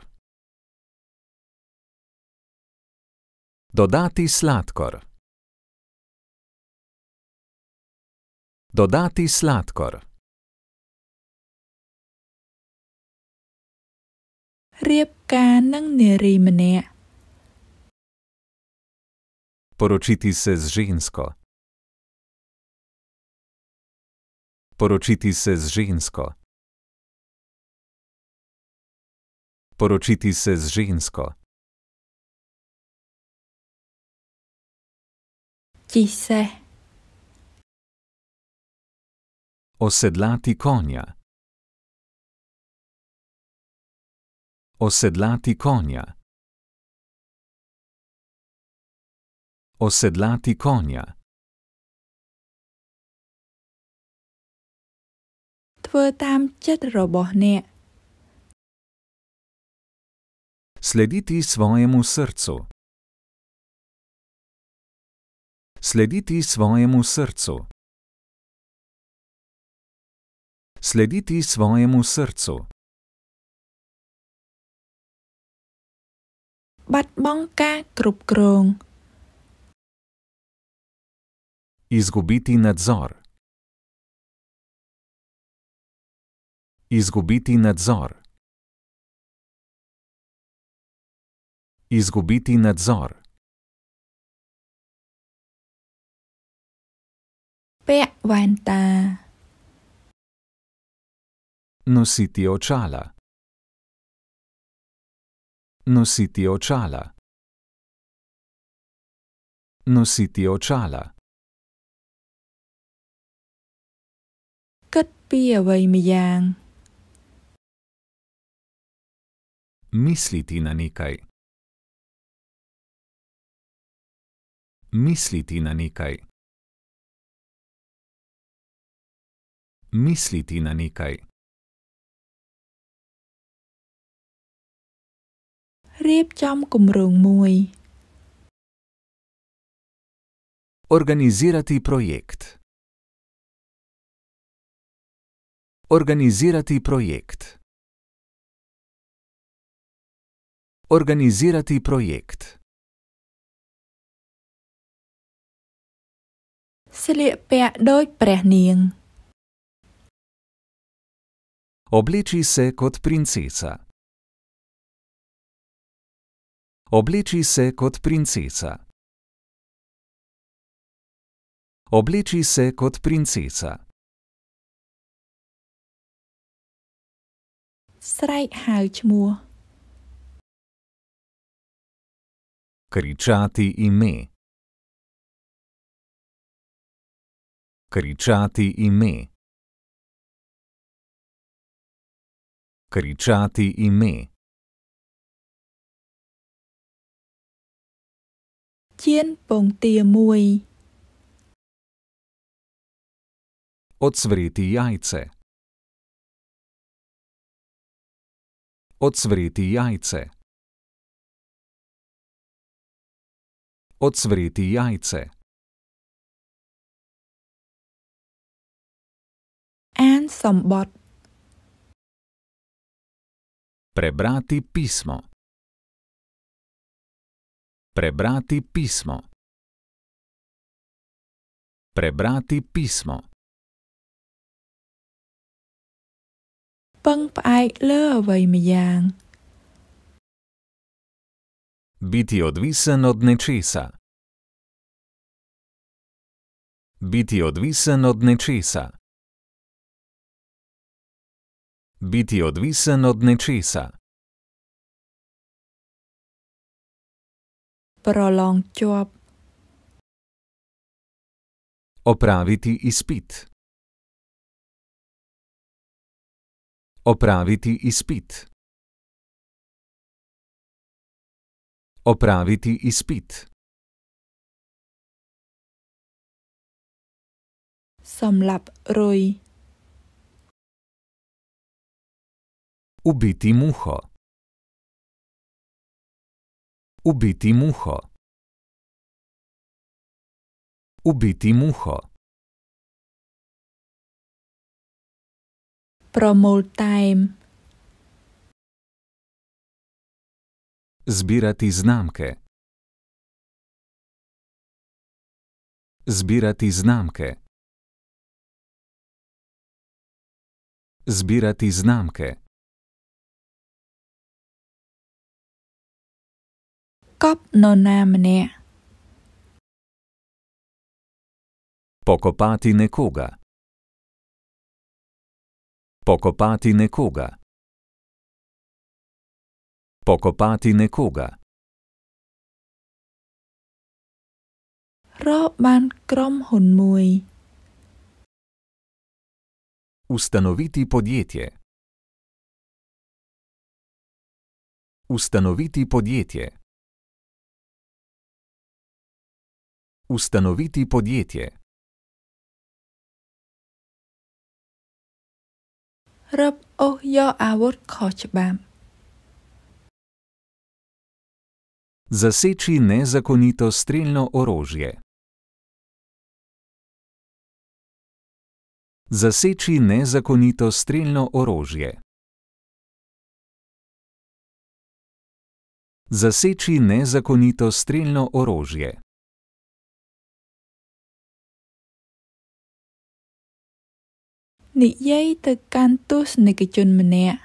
Dodati sladkor. Dodati sladkor. រៀបការនឹងនារីម្នាក់ Porociti se z žensko Porociti se z žensko Porociti se z žensko Ti se Osedlati konja Osedlati konja. Osedlati konja. Tvojem četrobohne. Slediti svojemu srcu. Slediti svojemu srcu. Slediti svojemu srcu. បាត់បង់ការគ្រប់គ្រង Изгубити надзор Изгубити надзор Изгубити надзор Носити очала. Nositi očala. Nositi očala. Misliti na nekaj. Misliti na nekaj. Misliti na nekaj. រៀបចំគម្រោងមួយ Organizirati projekt Organizirati projekt Organizirati projekt ស្លៀកពាក់ដោយព្រះនាង Obliči se kot princesa. Obleči se kot princesa. Obleči se kot princesa. Kričati ime. Kričati ime. Kričati ime. Kričati ime. chiên bông tìa mùi. Отсвріти яйце. Отсвріти яйце. Отсвріти яйце. Ан сомбот. Прибрати письмо. Prebrati pismo. Prebrati pismo. Pang paaj le vaj mijang. Biti odvisen od nečesa. Biti odvisen od nečesa. Biti odvisen od nečesa. ប្រឡងជាប់ opraviti ispit opraviti ispit opraviti ispit សម្រាប់រុយ ubiti muho Ubiti muho. Ubiti muho. Promultajm. Zbirati znamke. Zbirati znamke. Zbirati znamke. កប់នរណាម្នាក់ Покопати некога Покопати некога Покопати некога រកបានក្រុមហ៊ុនមួយ Установити подjetje Установити подjetje Ustanoviti podjetje. Rob o oh, jo avor kočbam. Zaseči nezakonito streljno orožje. Zaseči nezakonito streljno orožje. Zaseči nezakonito streljno orožje. និយាយទៅកាន់ទស្សនិកជនម្នាក់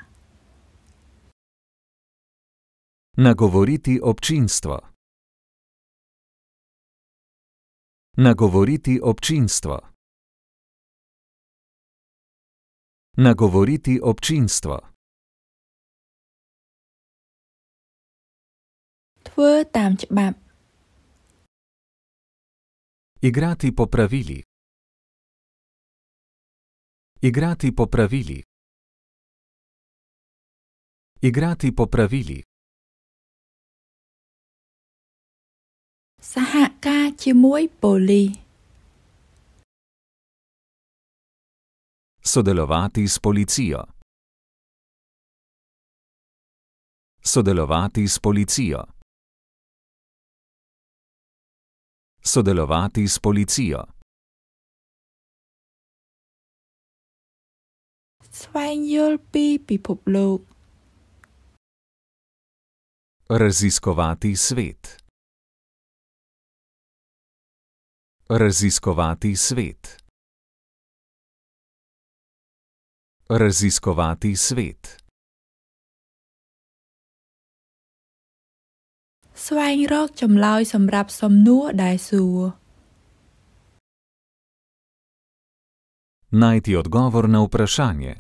Наговорити общинство Наговорити общинство Наговорити общинство Твоя там чбаб Играти по правилі. Igrati po pravili. Igrati po pravili. Sahaka čimoj poli. Sodelovati s policijo. Sodelovati s policijo. Sodelovati s policijo. ស្វែងយល់ពីពិភពលោក Raziskovati svet Raziskovati svet Raziskovati svet ស្វែងរកចម្លើយសម្រាប់សំណួរដែលសួរ Найти отговор на упрошание.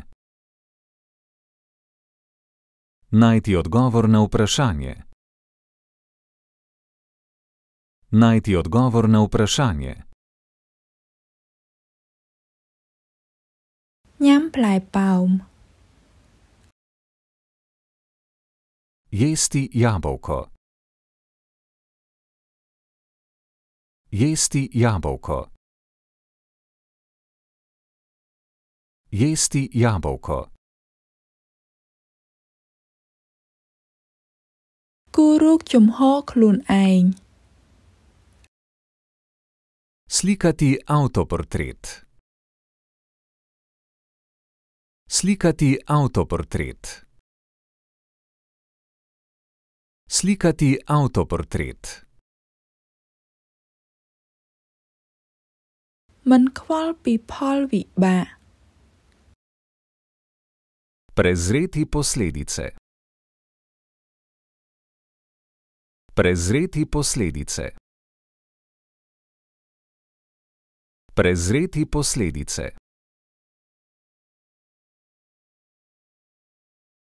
Najti odgovor na vprašanje. Najti odgovor na vprašanje. Njam plaj paum. Jesti jabolko. Jesti jabolko. Jesti jabolko. គូរូបចំហខ្លួនឯង Сликати аутопортрет. Сликати аутопортрет. Сликати аутопортрет. Мен квал пи пол ви ба. Презрети последице. Prezreti posledice. Prezreti posledice.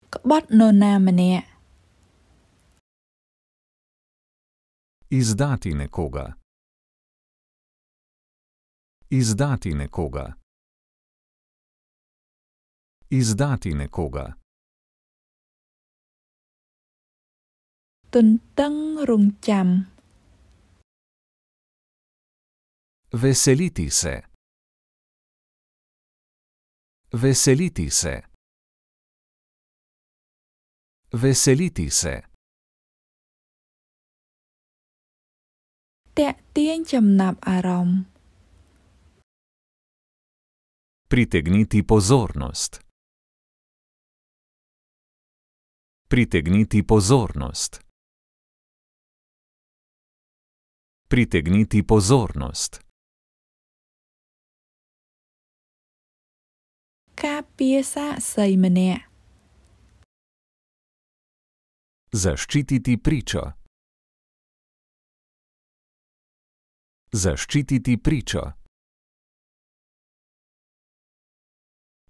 Kbat no namene. Izdati nekoga. Izdati nekoga. Izdati nekoga. ទន្ទឹងរង់ចាំ Veseliti se. Veseliti se. Veseliti se. តាក់ទាញចំណាប់អារម្មណ៍ Pritegniti pozornost. Pritegniti pozornost. pritegniti pozornost. Kapiesa sajmene. Zaščititi pričo. Zaščititi pričo.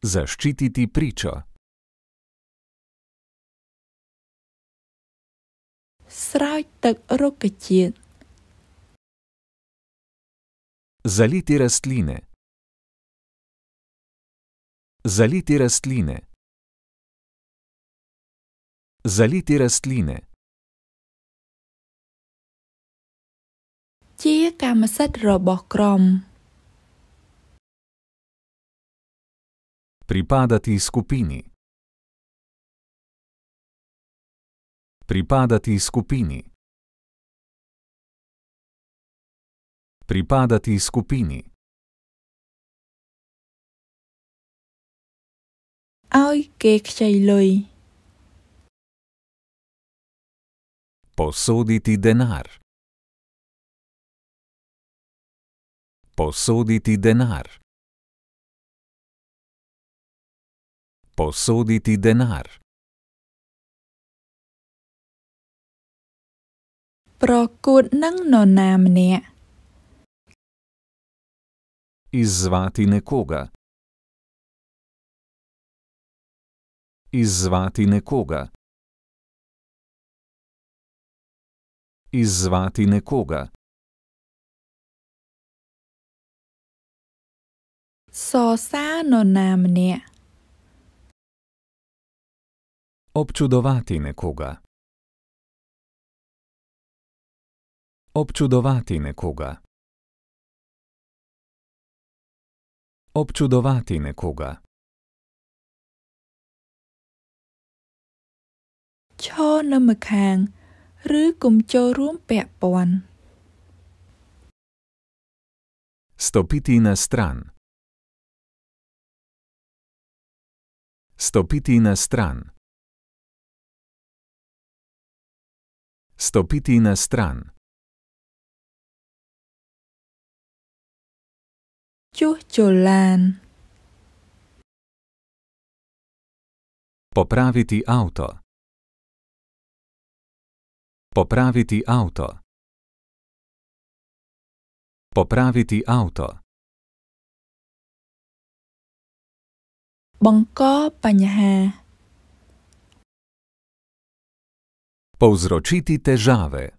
Zaščititi pričo. Srajtek roketjen. Zaliti rastline. Zaliti rastline. Zaliti rastline. Čije kamesat robokrom. Pripadati skupini. Pripadati skupini. pripadati skupini. Aoj, kekšaj loj. Posoditi denar. Posoditi denar. Posoditi denar. Prokud nang no nam ne. Izvati nekoga. Izvati nekoga. Izvati nekoga. So sano namne. Občudovati nekoga. Občudovati nekoga. občudovati nekoga. Cho no mkhang ឬកុំចូលរួមពាក់ព័ន្ធ Stopiti na stran Stopiti na stran Stopiti na stran Chuh cholan. Popraviti auto. Popraviti auto. Popraviti auto. Bongko panjaha. Povzročiti težave.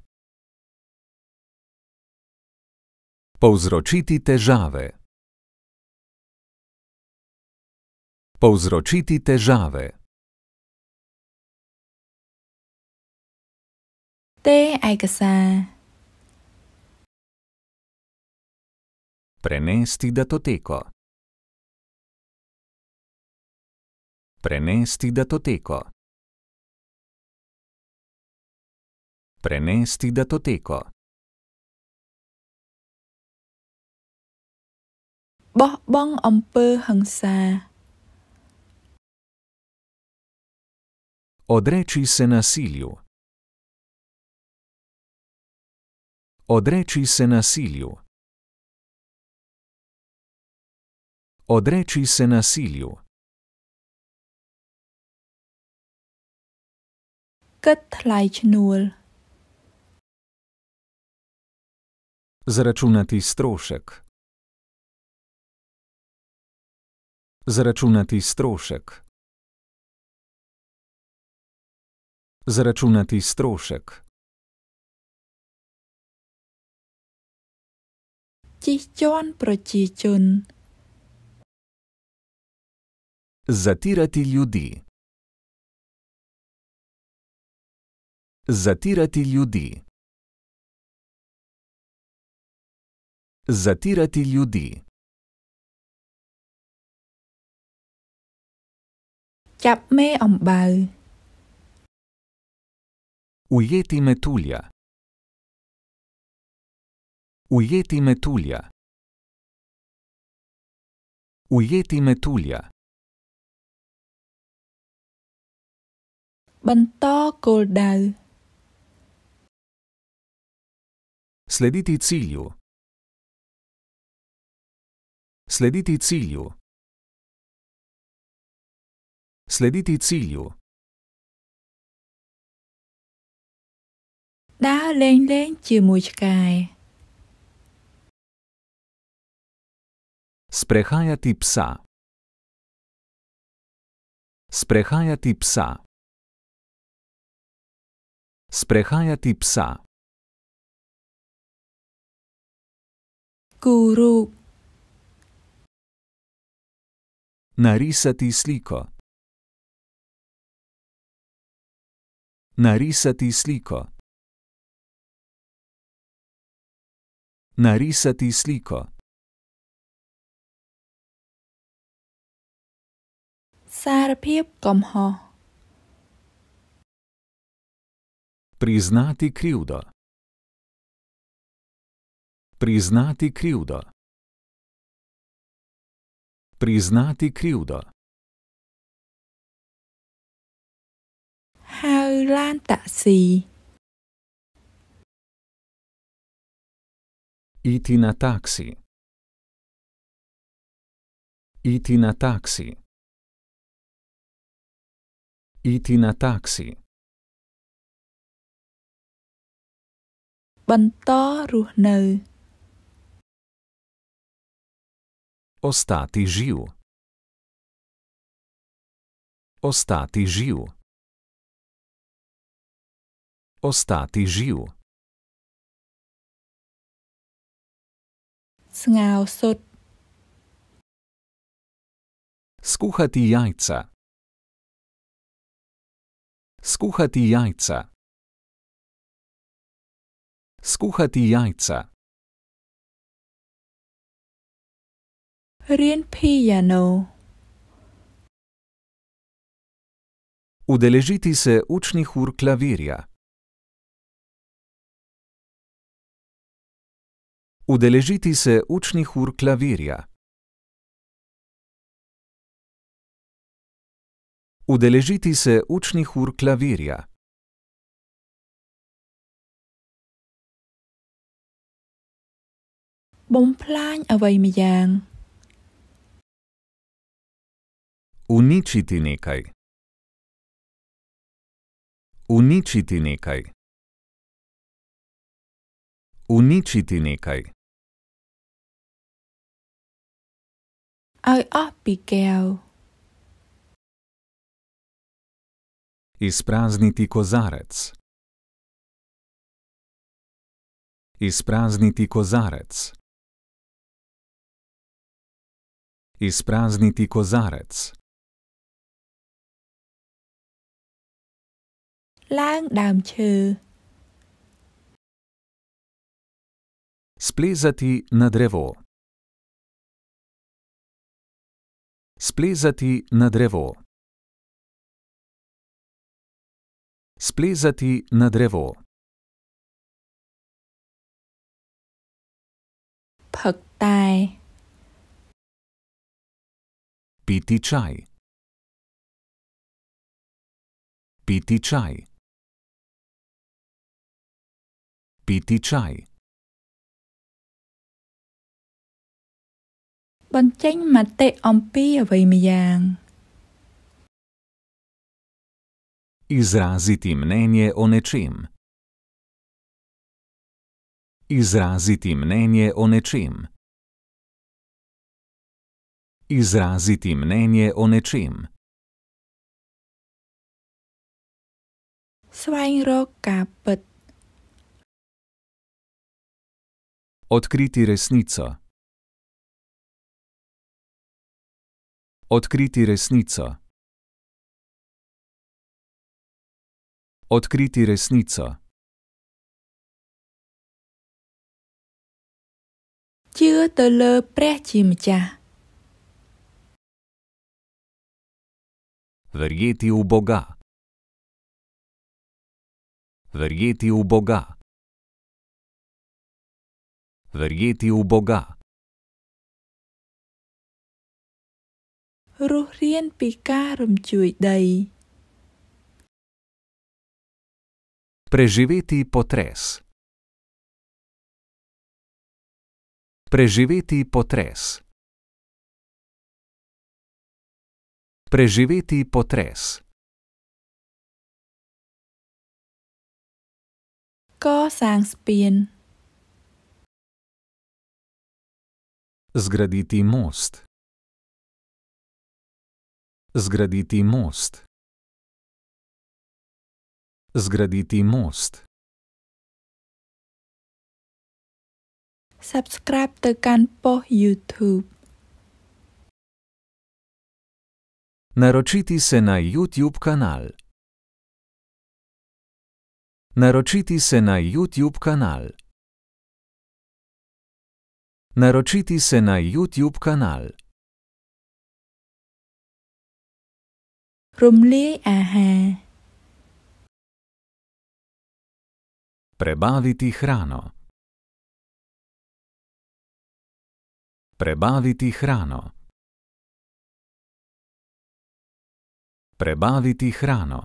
Povzročiti težave. Povzročiti težave. Prenesti datoteko. Prenesti datoteko. Prenesti datoteko. Bo bong ompe hangsa. Odreči se nasilju. Odreči se nasilju. Odreči se nasilju. Zračunati strošek. Zračunati strošek. zračunati strošek. Zatirati ljudi. Zatirati ljudi. Zatirati ljudi. Čap me ombal. Ujeti metulja. Ujeti metulja. Ujeti metulja. Banto koldal. Slediti cilju. Slediti cilju. Slediti cilju. ដើរលេងលេងជាមួយឆ្កែ Sprechaja ti psa. Sprechaja ti psa. Sprechaja ti psa. Guru. Narisati sliko. Narisati sliko. Narisati sliko. Sarpiep komho. Priznati krivdo. Priznati krivdo. Priznati krivdo. How long does he? ή την ατάξη. Ή την ατάξη. Ή την ατάξη. Παντό ρουχνε. Ο στάτη ζύου. Ο στάτη Snjav sod. Skuhati jajca. Skuhati jajca. Skuhati jajca. Rien piano. Udeležiti se učnih ur klavirja. Udeležiti se učnih ur klavirja. Udeležiti se učnih ur klavirja. Bom plan avajmijan. Uničiti nekaj. Uničiti nekaj. Uničiti nekaj. I Abigail. Izprazniti kozarec. Izprazniti kozarec. Izprazniti kozarec. Lang dam chư. Splezati na drevo. Splezati na drevo. Splezati na drevo. Pogtaj. Piti čaj. Piti čaj. Piti čaj. បញ្ចេញមតិអំពីអ្វីម្យ៉ាង Izraziti mnenje o nečem. Izraziti mnenje o nečem. Izraziti mnenje o nečem. Svojing roka pt. Odkriti resnico. Odkriti resnico. Odkriti resnico. Verjeti v Boga. Verjeti v Boga. Verjeti v Boga. រស់រៀនពីការរំជួយដី Preživeti potres. Preživeti potres. Preživeti potres. Ko sang spin. Zgraditi most. Zgraditi most. Zgraditi most. Subscribe to kanpo YouTube. Naročiti se na YouTube kanal. Naročiti se na YouTube kanal. Naročiti se na YouTube kanal. រំលាយអាហារ Prebaviti hrano. Prebaviti hrano. Prebaviti hrano.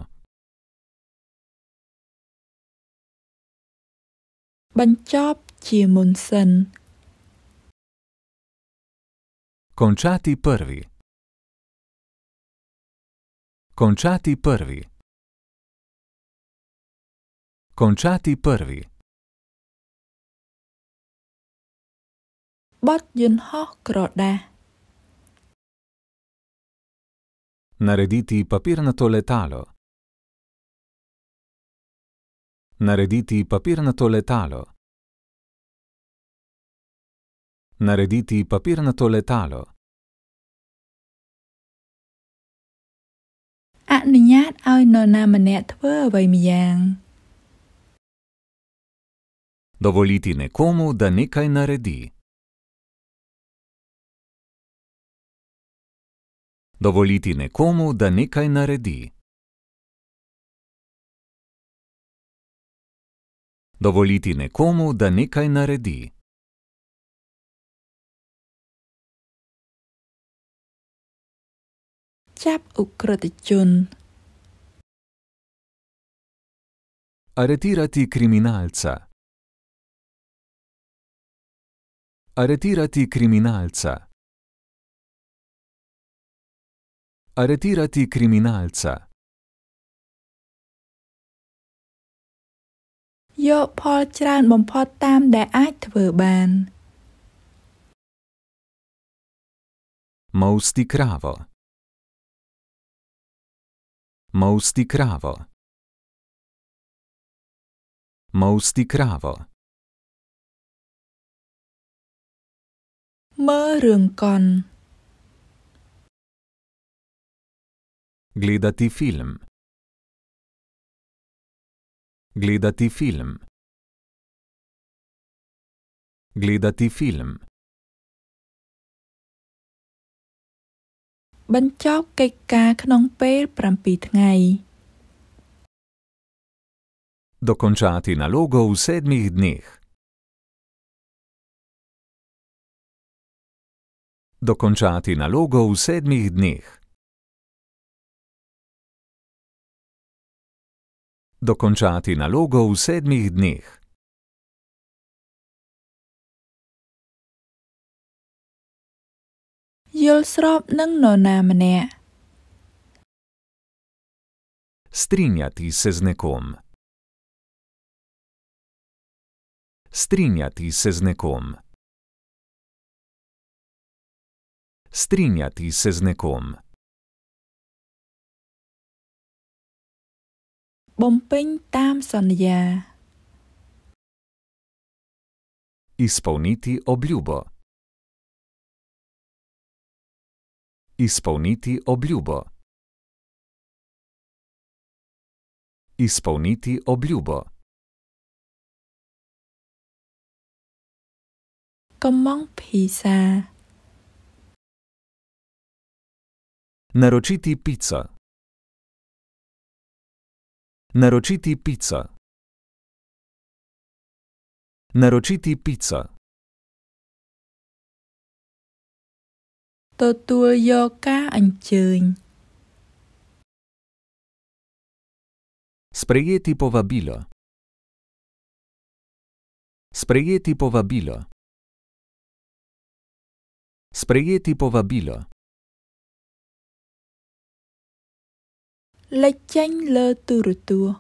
Bančop Končati prvi. Končati prvi. Končati prvi. Bat jen ho krode. Narediti papirnato letalo. Narediti papirnato letalo. Narediti papirnato letalo. នុញ្ញាតឲ្យនរណាម្នាក់ធ្វើអ្វីម្យ៉ាង Доволите некому да некай нареди. Доволите некому да некай нареди. Доволите некому да некай нареди. ចាប់ឧក្រិដ្ឋជន Aretirati criminalza Aretirati criminalza Aretirati criminalza យកផលច្រើនបំផុតតាមដែលអាចធ្វើបាន Mausti cravo Mosti kravo. Mosti kravo. Mrnkan. Gledati film. Gledati film. Gledati film. បញ្ចប់កិច្ចការក្នុងពេល7ថ្ងៃ Dokončati nalogo v sedmih dneh. Dokončati nalogo v sedmih dneh. Dokončati nalogo v sedmih dneh. យល់ស្របនឹងនរណាម្នាក់ Strinjati se z nekom. Strinjati se z nekom. Strinjati se z nekom. បំពេញតាមសន្យា Исполнити облюбо. Izpolniti obljubo. Izpolniti obljubo. Gomong pizza. Naročiti pico. Naročiti pico. Naročiti pico. ទួលយកការអញ្ជើញ Sprejeti povabilo. Sprejeti povabilo. Sprejeti povabilo. Lečen le turtu.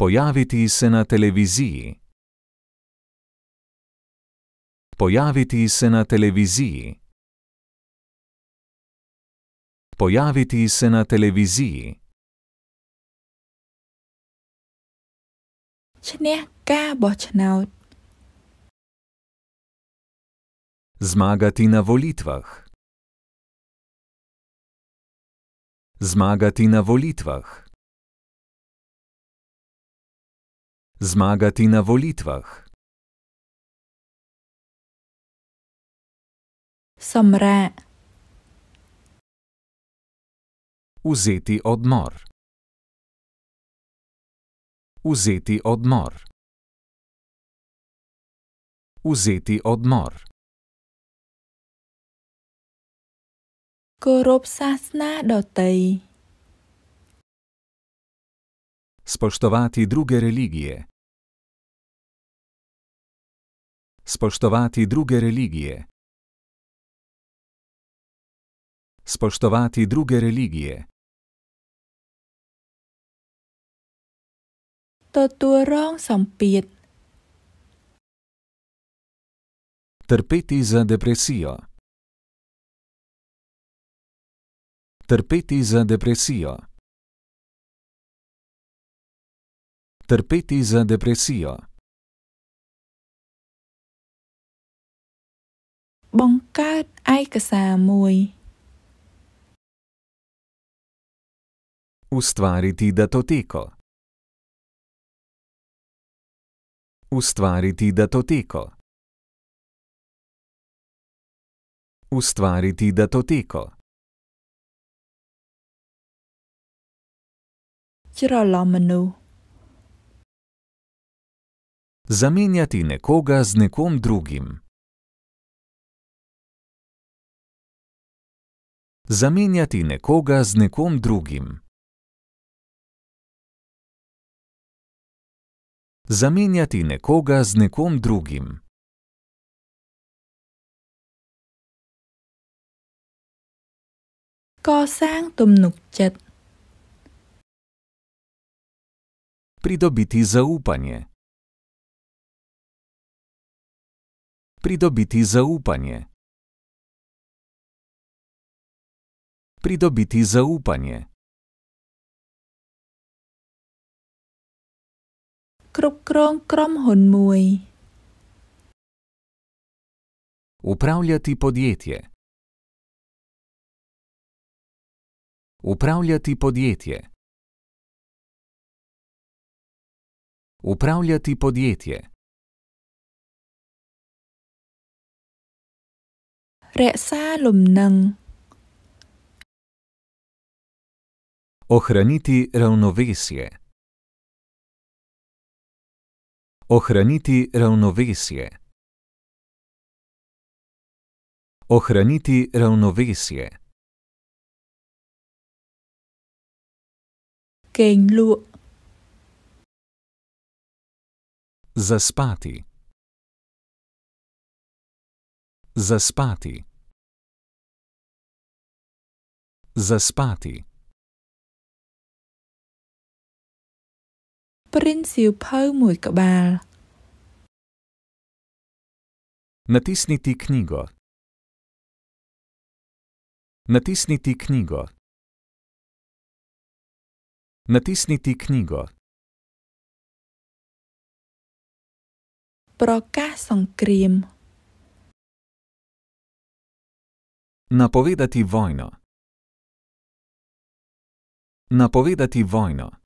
Pojaviti se na televiziji. Pojaviti se na televiziji. Pojaviti se na televiziji. Zmagati na volitvah. Zmagati na volitvah. Zmagati na volitvah. สำระ Uzeti odmor Uzeti odmor Uzeti odmor Korob sasna do tej Spoštovati druge religije Spoštovati druge religije spoštovati druge religije. Trpeti za depresijo. Trpeti za depresijo. Trpeti za depresijo. Bonkat ajkasa moj. Ustvariti datoteko. Ustvariti datoteko. Ustvariti datoteko. Kralamenu. Zamenjati nekoga z nekom drugim. Zamenjati nekoga z nekom drugim. Zamenjati nekoga z nekom drugim. Ko sang tumnukčet. Pridobiti zaupanje. Pridobiti zaupanje. Pridobiti zaupanje. គ្រប់គ្រងក្រុមហ៊ុនមួយ Управлять подъетие Управлять подъетие Управлять подъетие Рекса лумнэн Охранить равновесие Ohraniti ravnovesje. Ohraniti ravnovesje. Kenglu. Zaspati. Zaspati. Zaspati. ព្រិនសៀវភៅមួយក្បាល Натисните книго. Натисните книго. Натисните книго. Проказ сънкрим. Наповедати война. Наповедати война.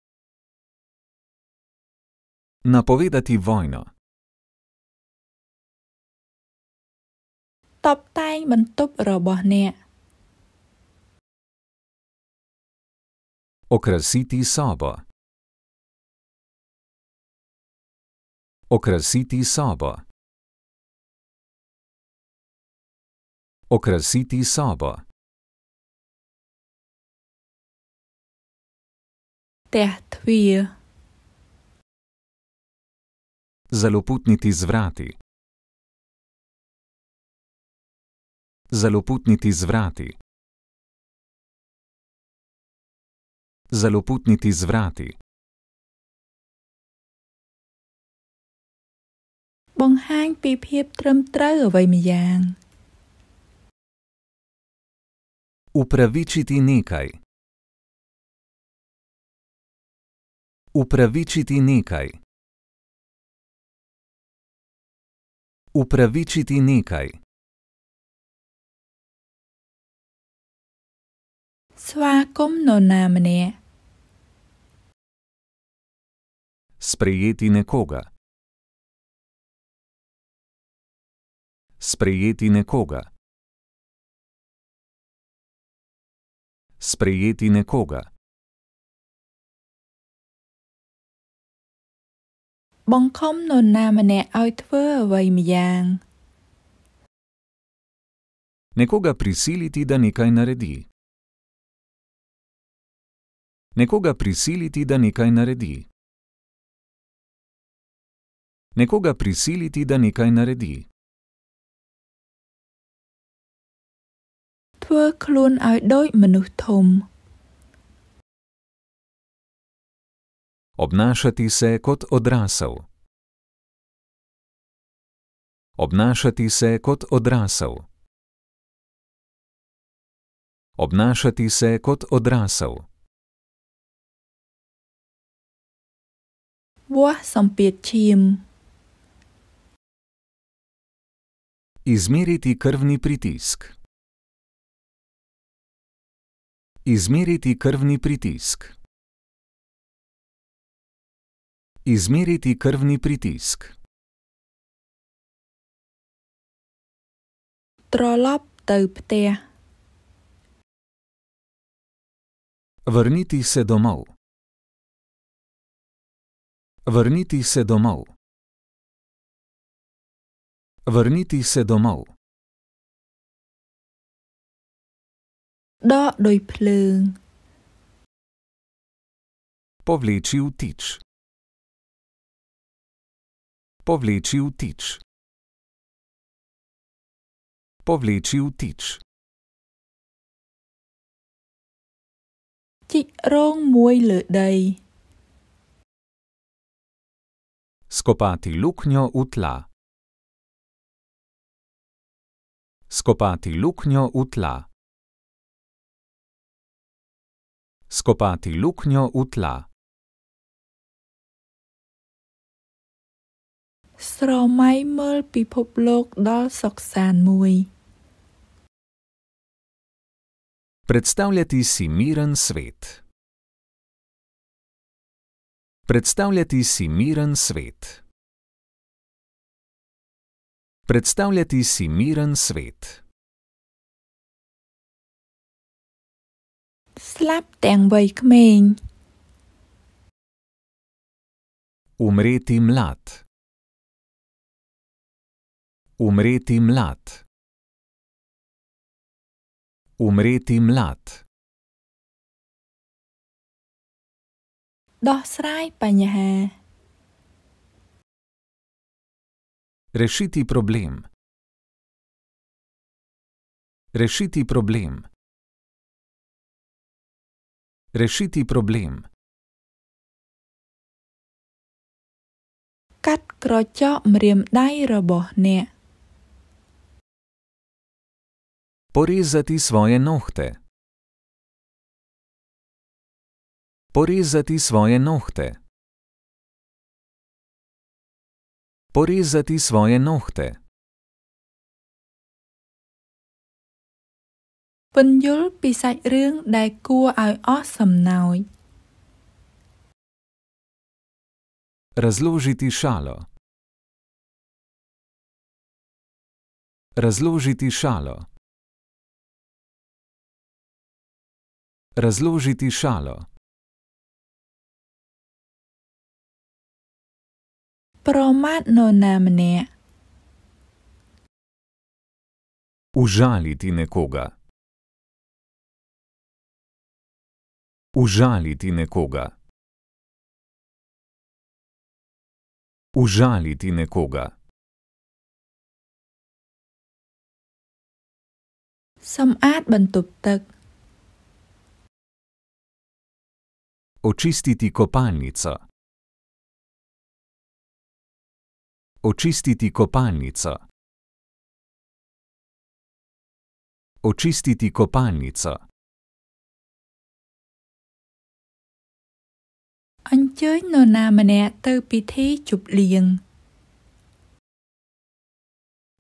Napovedati vojno. Top taj men top robohne. Okrasiti sobo. Okrasiti sobo. Okrasiti sobo. Tehtvije. Zaloputniti z vrati. Zaloputniti z vrati. Zaloputniti z vrati. Bonghang pip hip trem trajovaj mi jang. Upravičiti nekaj. Upravičiti nekaj. Upravičiti nekaj. Svakomno namne. Sprejeti nekoga. Sprejeti nekoga. Sprejeti nekoga. បង្ខំនរណាម្នាក់ឲ្យធ្វើអ្វីម្យ៉ាង Nekoga prisiliti, da nekaj naredi. Nekoga prisiliti, da nekaj naredi. Nekoga prisiliti, da nekaj naredi. ធ្វើខ្លួនឲ្យដូចមនុស្សធំ Obnašati se kot odrasel. Obnašati se kot odrasel. Obnašati se kot odrasel. Izmeriti krvni pritisk. Izmeriti krvni pritisk. Izmeriti krvni pritisk. Vrniti se domov. Vrniti se domov. Vrniti se domov. Da, doj plen. Povleči v tič. Povleči v tič. Povleči v tič. Ti rong moj ledej. Skopati luknjo v tla. Skopati luknjo v tla. Skopati luknjo v tla. ស្រមៃមើលពិភពលោកដល់សក្សានមួយ Представляти си мирен свет. Представляти си мирен свет. Представляти си мирен свет. Слаб тенбой кмень. Умрети млад. Умрети млад. Umreti mlad. Umreti mlad. Dosraj pa njehe. Rešiti problem. Rešiti problem. Rešiti problem. Kat kročo mrem daj roboh ne. Porezati svoje nohte. Porezati svoje nohte. Porezati svoje nohte. Penjul pisaj rung daj kuo aj osam naoj. Razložiti šalo. Razložiti šalo. Razložiti šalo. Promatno nam ne. Užaliti nekoga. Užaliti nekoga. Užaliti nekoga. Sam ad bantup tak. Očistiti kopalnico. Očistiti kopalnico. Očistiti kopalnico. Anjoj no namene te piti čupljen.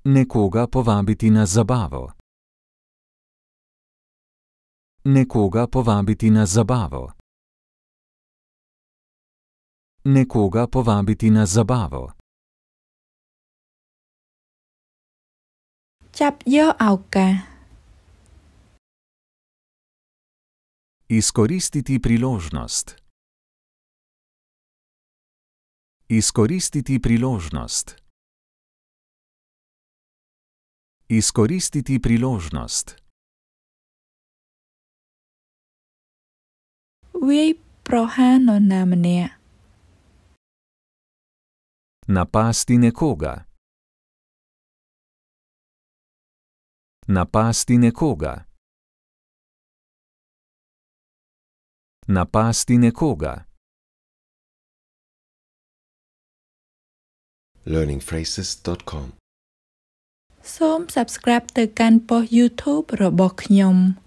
Nekoga povabiti na zabavo. Nekoga povabiti na zabavo nekoga povabiti na zabavo. Izkoristiti priložnost. Izkoristiti priložnost. Izkoristiti priložnost. Vej prohano nam ne. Napasti nekoga. Napasti nekoga. Napasti nekoga. learningphrases.com សូមសាប់ស្ក្រាបទៅកាន់ប៉ុស YouTube របស់ខ្ញុំ។